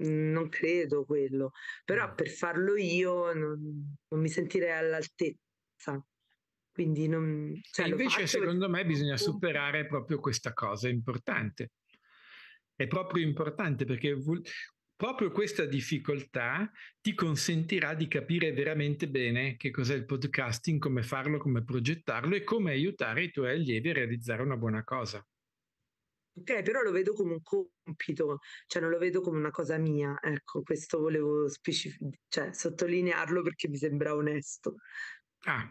non credo quello, però mm. per farlo io non, non mi sentirei all'altezza. Quindi non, cioè invece secondo me bisogna superare proprio questa cosa importante è proprio importante perché proprio questa difficoltà ti consentirà di capire veramente bene che cos'è il podcasting, come farlo, come progettarlo e come aiutare i tuoi allievi a realizzare una buona cosa. Ok, però lo vedo come un compito, cioè non lo vedo come una cosa mia, ecco, questo volevo specific- cioè, sottolinearlo perché mi sembra onesto. Ah,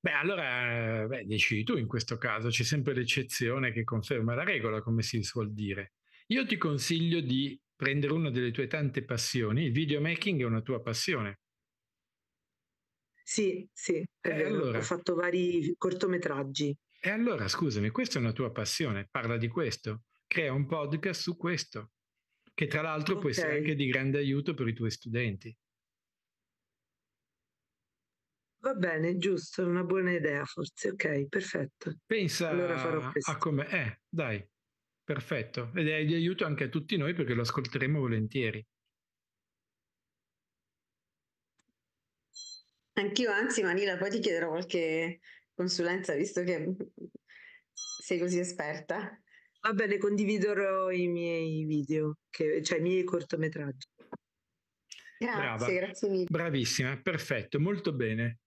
Beh, allora beh, decidi tu in questo caso, c'è sempre l'eccezione che conferma la regola, come si suol dire. Io ti consiglio di prendere una delle tue tante passioni, il videomaking è una tua passione. Sì, sì, eh, allora, ho fatto vari cortometraggi. E allora, scusami, questa è una tua passione, parla di questo, crea un podcast su questo, che tra l'altro okay. può essere anche di grande aiuto per i tuoi studenti. Va bene, giusto, una buona idea forse. Ok, perfetto. Pensa allora a come è, eh, dai, perfetto. Ed è di aiuto anche a tutti noi perché lo ascolteremo volentieri. Anch'io, anzi, Manila, poi ti chiederò qualche consulenza visto che sei così esperta. Va bene, condividerò i miei video, che, cioè i miei cortometraggi. Grazie, Brava. grazie mille. Bravissima, perfetto, molto bene.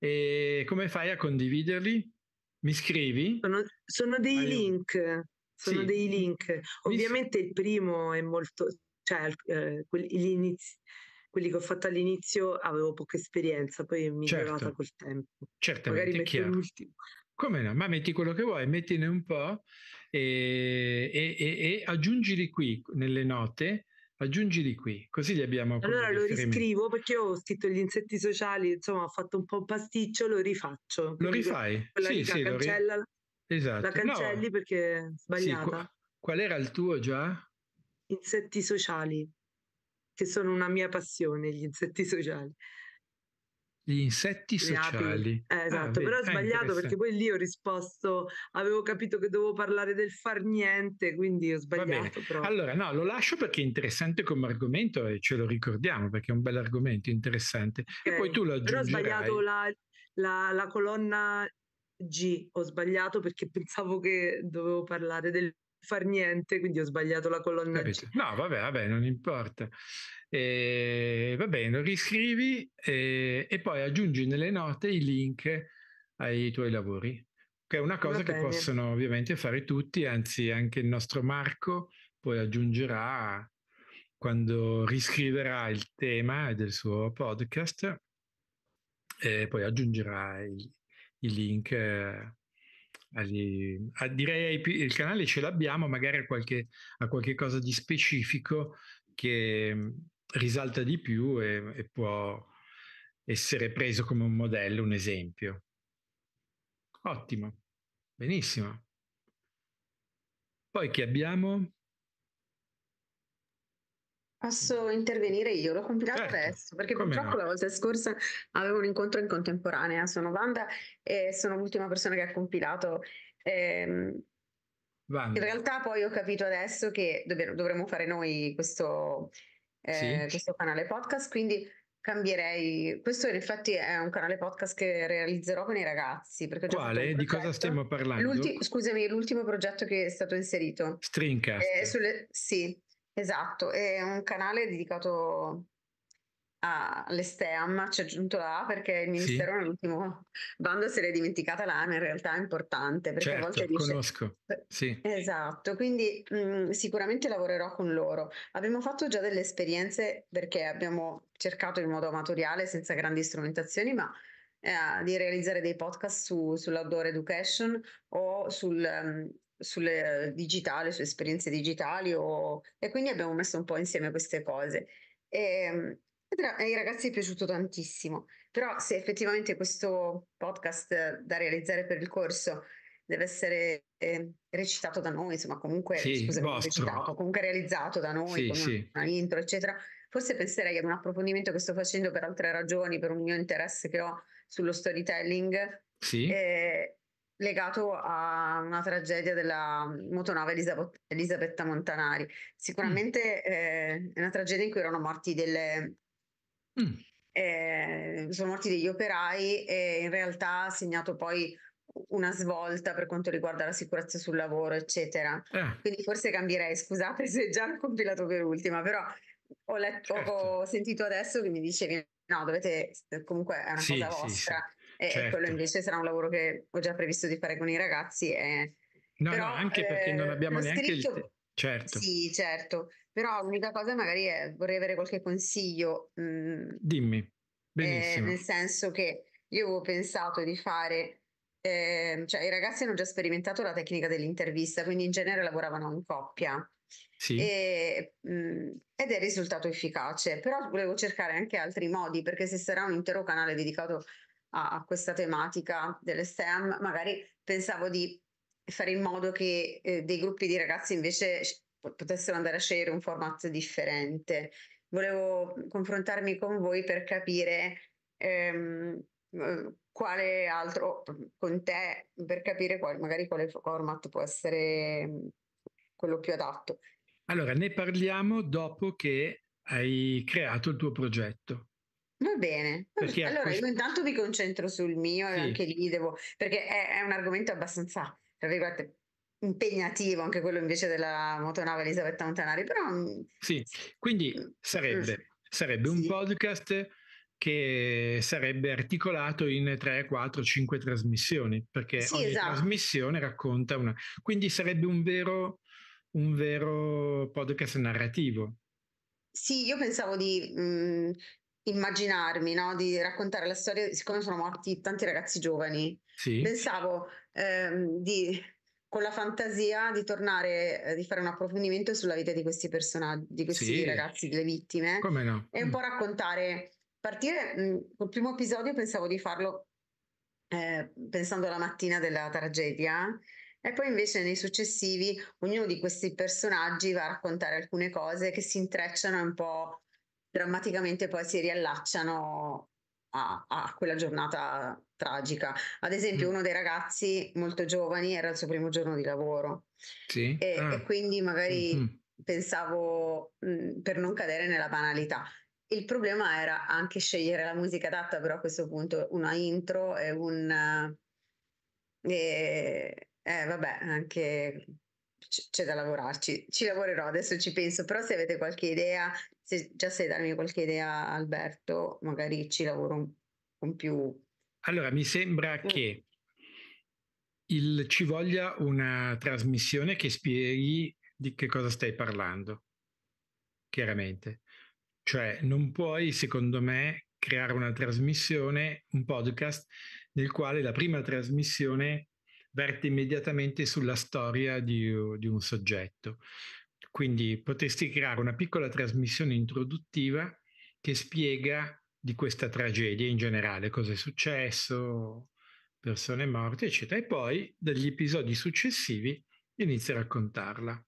E come fai a condividerli? Mi scrivi? Sono, sono dei Vai link. Sono sì. dei link. Ovviamente Mi... il primo è molto. cioè, eh, quelli, inizi, quelli, che ho fatto all'inizio avevo poca esperienza, poi è migliorata certo. col tempo. Certamente, Magari metto chiaro. l'ultimo. Come no? Ma metti quello che vuoi, mettine un po' e, e, e, e aggiungili qui nelle note aggiungi di qui, così li abbiamo. Allora lo riscrivo perché io ho scritto gli insetti sociali, insomma ho fatto un po' un pasticcio, lo rifaccio. Lo rifai? Quella sì, sì, cancella, ri... esatto. la cancelli no. perché è sbagliata. Sì, qua... qual era il tuo già? Insetti sociali, che sono una mia passione, gli insetti sociali. Gli insetti sociali. Eh, ah, esatto, ah, però ho sbagliato perché poi lì ho risposto, avevo capito che dovevo parlare del far niente, quindi ho sbagliato. Allora, no, lo lascio perché è interessante come argomento e ce lo ricordiamo perché è un bel argomento interessante. Okay. E poi tu lo aggiungerai. Però ho sbagliato la, la, la colonna G, ho sbagliato perché pensavo che dovevo parlare del far niente, quindi ho sbagliato la colonna Capito. G. No, vabbè, vabbè, non importa. E, eh, va bene, riscrivi e, eh, e, poi aggiungi nelle note i link ai tuoi lavori, che è una cosa che possono ovviamente fare tutti, anzi anche il nostro Marco poi aggiungerà quando riscriverà il tema del suo podcast e poi aggiungerà i, i link. Eh, agli, a, direi il canale ce l'abbiamo, magari a qualche, a qualche cosa di specifico che, risalta di più e, e può essere preso come un modello, un esempio. Ottimo, benissimo. Poi che abbiamo? Posso intervenire io, l'ho compilato certo. adesso, perché Come purtroppo no? la volta scorsa avevo un incontro in contemporanea, sono Wanda e sono l'ultima persona che ha compilato. Ehm, in realtà poi ho capito adesso che dovremmo fare noi questo, eh, sì. questo canale podcast, quindi cambierei. Questo in effetti è un canale podcast che realizzerò con i ragazzi. Perché Quale? Di cosa stiamo parlando? L'ulti- scusami, l'ultimo progetto che è stato inserito. Stringcast. Eh, sulle- sì, esatto. È un canale dedicato all'Esteam, ci ho aggiunto la A perché il ministero sì. nell'ultimo bando se l'è dimenticata la A, in realtà è importante perché certo, a volte dice... conosco. Sì. Esatto, quindi mh, sicuramente lavorerò con loro. Abbiamo fatto già delle esperienze perché abbiamo cercato in modo amatoriale, senza grandi strumentazioni, ma eh, di realizzare dei podcast su, sull'outdoor education o sul... Um, sulle digitali, su esperienze digitali o... e quindi abbiamo messo un po' insieme queste cose. E, ehm, però ai ragazzi è piaciuto tantissimo, però se effettivamente questo podcast da realizzare per il corso deve essere eh, recitato da noi, insomma comunque, sì, recitato, comunque realizzato da noi, sì, con sì. una intro, eccetera, forse penserei ad un approfondimento che sto facendo per altre ragioni, per un mio interesse che ho sullo storytelling, sì. eh, legato a una tragedia della motonave Elisabetta Montanari. Mm. Sicuramente mm. eh, è una tragedia in cui erano morti delle, Mm. Eh, sono morti degli operai e in realtà ha segnato poi una svolta per quanto riguarda la sicurezza sul lavoro, eccetera. Eh. Quindi forse cambierei, scusate se già ho compilato per ultima, però ho, letto, certo. ho sentito adesso che mi dicevi no, dovete eh, comunque è una sì, cosa vostra sì, sì. E, certo. quello invece sarà un lavoro che ho già previsto di fare con i ragazzi. E, no, però, no, anche eh, perché non eh, abbiamo neanche scritto... il Certo. Sì, certo, però l'unica cosa magari è, vorrei avere qualche consiglio. Mm, Dimmi, eh, benissimo. Eh, nel senso che io avevo pensato di fare, eh, cioè i ragazzi hanno già sperimentato la tecnica dell'intervista, quindi in genere lavoravano in coppia. Sì. E, mm, ed è risultato efficace, però volevo cercare anche altri modi, perché se sarà un intero canale dedicato a, a questa tematica delle STEM, magari pensavo di fare in modo che eh, dei gruppi di ragazzi invece potessero andare a scegliere un format differente. Volevo confrontarmi con voi per capire ehm, eh, quale altro, con te, per capire qual, magari quale format può essere mm, quello più adatto. Allora, ne parliamo dopo che hai creato il tuo progetto. Va bene, perché allora questo... io intanto mi concentro sul mio sì. e anche lì devo, perché è, è un argomento abbastanza tra virgolette, impegnativo anche quello invece della motonave Elisabetta Montanari, però... Mm, sì, quindi mm, sarebbe, sarebbe sì. un podcast che sarebbe articolato in 3, 4, 5 trasmissioni, perché sì, ogni esatto. trasmissione racconta una... Quindi sarebbe un vero, un vero podcast narrativo. Sì, io pensavo di mh, mm, immaginarmi, no? di raccontare la storia, siccome sono morti tanti ragazzi giovani, sì. pensavo ehm, di, con la fantasia di tornare, eh, di fare un approfondimento sulla vita di questi personaggi, di questi sì. ragazzi, delle vittime. Come no? E un po' raccontare, partire mm, col primo episodio pensavo di farlo eh, pensando alla mattina della tragedia. E poi invece nei successivi ognuno di questi personaggi va a raccontare alcune cose che si intrecciano un po' drammaticamente poi si riallacciano a, a, quella giornata tragica. Ad esempio, mm. uno dei ragazzi molto giovani era il suo primo giorno di lavoro sì? e, ah. e, quindi magari mm-hmm. pensavo mh, mm, per non cadere nella banalità. Il problema era anche scegliere la musica adatta, però a questo punto una intro e un... Eh, e, eh, vabbè, anche c'è da lavorarci, ci lavorerò, adesso ci penso, però se avete qualche idea se già sai darmi qualche idea, Alberto, magari ci lavoro con più. Allora, mi sembra mm. che il, ci voglia una trasmissione che spieghi di che cosa stai parlando, chiaramente. Cioè, non puoi, secondo me, creare una trasmissione, un podcast, nel quale la prima trasmissione verte immediatamente sulla storia di, di un soggetto. Quindi potresti creare una piccola trasmissione introduttiva che spiega di questa tragedia in generale, cosa è successo, persone morte, eccetera, e poi dagli episodi successivi inizia a raccontarla.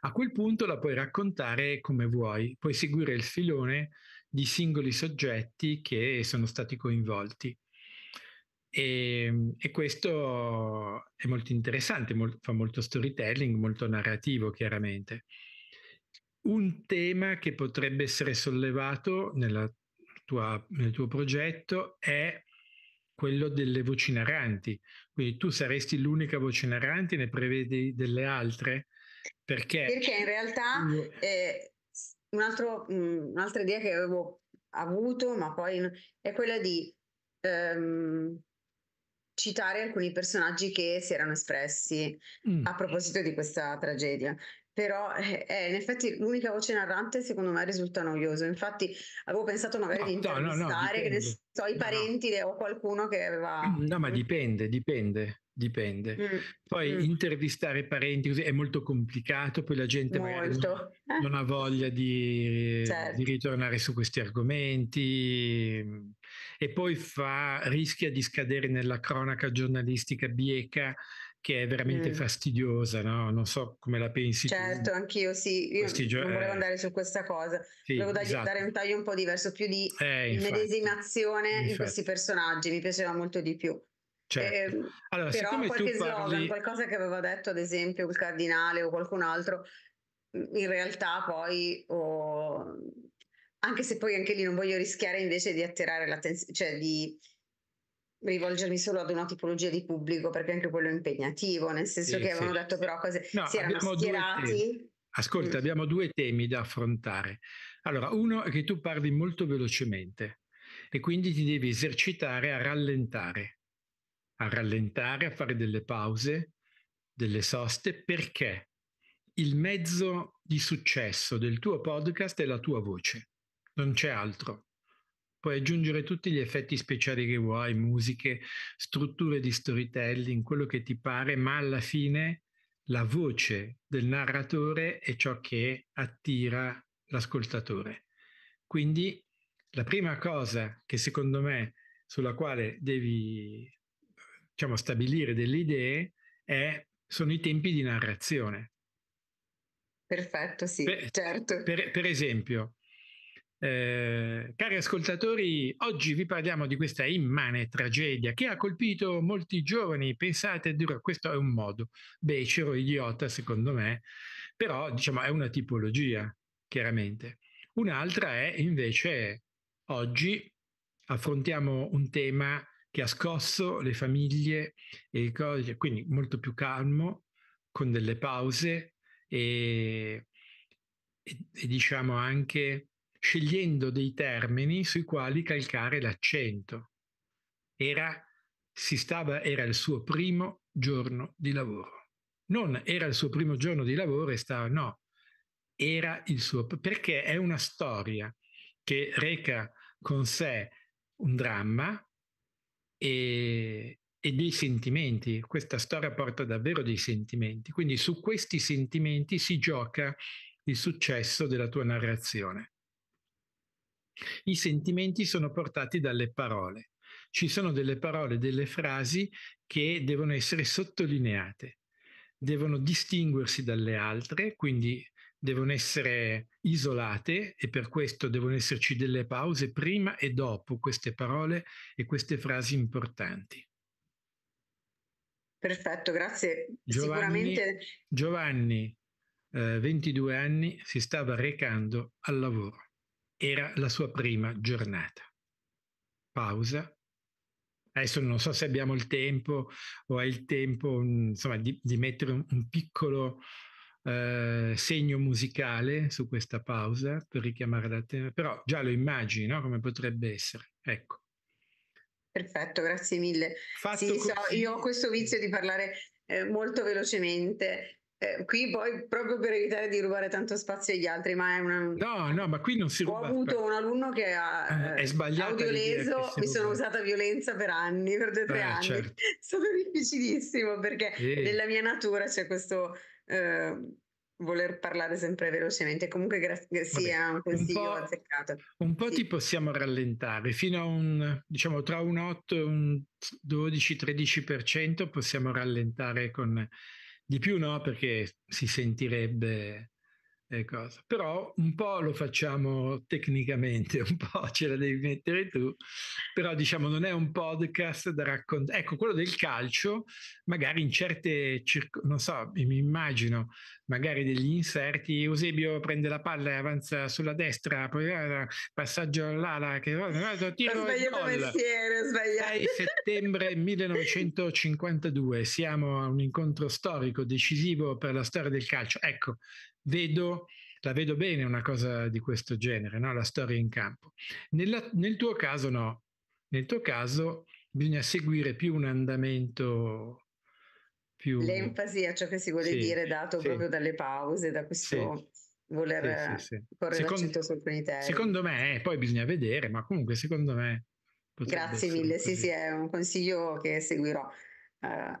A quel punto la puoi raccontare come vuoi, puoi seguire il filone di singoli soggetti che sono stati coinvolti. E, ehm, e, questo è molto interessante, molto, fa molto storytelling, molto narrativo chiaramente. Un tema che potrebbe essere sollevato tua, nel tuo progetto è quello delle voci narranti. Quindi tu saresti l'unica voce narrante, ne prevedi delle altre? Perché, perché in realtà eh, un altro, mh, mm, un'altra idea che avevo avuto, ma poi è quella di... Um, citare alcuni personaggi che si erano espressi mm. a proposito di questa tragedia. Però eh, eh in effetti l'unica voce narrante secondo me risulta noioso. Infatti avevo pensato magari no, ah, di intervistare no, no, che ne so, i parenti o qualcuno che aveva... Mm, no, ma mm. dipende, dipende dipende. Mm. Poi mm. intervistare parenti così è molto complicato, poi la gente molto. non, ha voglia di, certo. di, ritornare su questi argomenti. Mm e poi fa, rischia di scadere nella cronaca giornalistica bieca che è veramente mm. fastidiosa, no? Non so come la pensi. Certo, tu. anch'io sì, io Fastidioso, non volevo eh. andare su questa cosa, sì, volevo esatto. dare, esatto. un taglio un po' diverso, più di eh, medesimazione infatti. in questi personaggi, mi piaceva molto di più. Certo. Eh, però qualche slogan, parli... qualcosa che aveva detto ad esempio il cardinale o qualcun altro, in realtà poi... Oh, anche se poi anche lì non voglio rischiare invece di attirare l'attenzione, cioè di rivolgermi solo ad una tipologia di pubblico perché anche quello è impegnativo, nel senso sì, che avevano detto però cose, no, si erano schierati. Ascolta, mm. abbiamo due temi da affrontare. Allora, uno è che tu parli molto velocemente e quindi ti devi esercitare a rallentare, a rallentare, a fare delle pause, delle soste, perché il mezzo di successo del tuo podcast è la tua voce. Non c'è altro. Puoi aggiungere tutti gli effetti speciali che vuoi, musiche, strutture di storytelling, quello che ti pare, ma alla fine la voce del narratore è ciò che attira l'ascoltatore. Quindi la prima cosa che secondo me sulla quale devi diciamo, stabilire delle idee è, sono i tempi di narrazione. Perfetto, sì, per, certo. Per, per esempio, eh, cari ascoltatori, oggi vi parliamo di questa immane tragedia che ha colpito molti giovani. Pensate questo è un modo becero, idiota secondo me, però diciamo è una tipologia, chiaramente. Un'altra è invece oggi affrontiamo un tema che ha scosso le famiglie e i cose, quindi molto più calmo, con delle pause e, e, e diciamo anche scegliendo dei termini sui quali calcare l'accento. Era, stava, era il suo primo giorno di lavoro. Non era il suo primo giorno di lavoro e stava, no, era il suo, perché è una storia che reca con sé un dramma e, e dei sentimenti. Questa storia porta davvero dei sentimenti, quindi su questi sentimenti si gioca il successo della tua narrazione. I sentimenti sono portati dalle parole. Ci sono delle parole, delle frasi che devono essere sottolineate, devono distinguersi dalle altre, quindi devono essere isolate e per questo devono esserci delle pause prima e dopo queste parole e queste frasi importanti. Perfetto, grazie. Giovanni, Sicuramente... Giovanni eh, 22 anni, si stava recando al lavoro. Era la sua prima giornata. Pausa. Adesso non so se abbiamo il tempo o è il tempo mm, insomma, di, di, mettere un, un piccolo eh, segno musicale su questa pausa per richiamare l'attenzione, però già lo immagino no? come potrebbe essere. Ecco. Perfetto, grazie mille. Fatto sì, così... so, io ho questo vizio di parlare eh, molto velocemente eh, qui poi proprio per evitare di rubare tanto spazio agli altri, ma è una... No, no, ma qui non si ruba. Ho avuto un alunno che ha ah, eh, audioleso, mi sono usata violenza per anni, per due o tre eh, anni. Certo. È stato difficilissimo perché sì. nella mia natura c'è questo eh, voler parlare sempre velocemente. Comunque grazie sia un consiglio un azzeccato. Un po' sì. ti possiamo rallentare, fino a un, diciamo, tra un 8 e un 12-13% possiamo rallentare con di più no, perché si sentirebbe cosa. Però un po' lo facciamo tecnicamente, un po' ce la devi mettere tu, però diciamo non è un podcast da raccontare. Ecco, quello del calcio, magari in certe circostanze, non so, mi immagino, magari degli inserti, Eusebio prende la palla e avanza sulla destra, poi eh, passaggio all'ala, che eh, tiro sbagliato mestiere, sbagliato. 6 settembre 1952, siamo a un incontro storico decisivo per la storia del calcio. Ecco, vedo, la vedo bene una cosa di questo genere, no? la storia in campo. Nella, nel tuo caso no, nel tuo caso bisogna seguire più un andamento più... L'enfasi a ciò che si vuole sì, dire dato sì. proprio dalle pause, da questo sì. voler correre secondo, sul penitello. Secondo me, eh, poi bisogna vedere, ma comunque secondo me... Grazie mille, sì sì, è un consiglio che seguirò. Uh,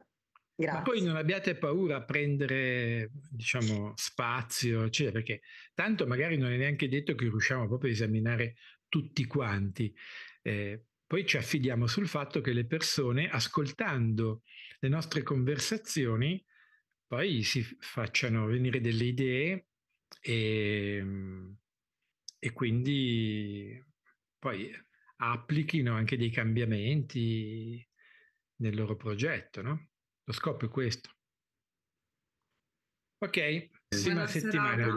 Grazie. Ma poi non abbiate paura a prendere diciamo, spazio, eccetera, perché tanto magari non è neanche detto che riusciamo proprio a esaminare tutti quanti. Eh, poi ci affidiamo sul fatto che le persone, ascoltando le nostre conversazioni, poi si facciano venire delle idee e, ehm, e quindi poi applichino anche dei cambiamenti nel loro progetto, no? Lo scopo è questo. Ok, prossima settimana.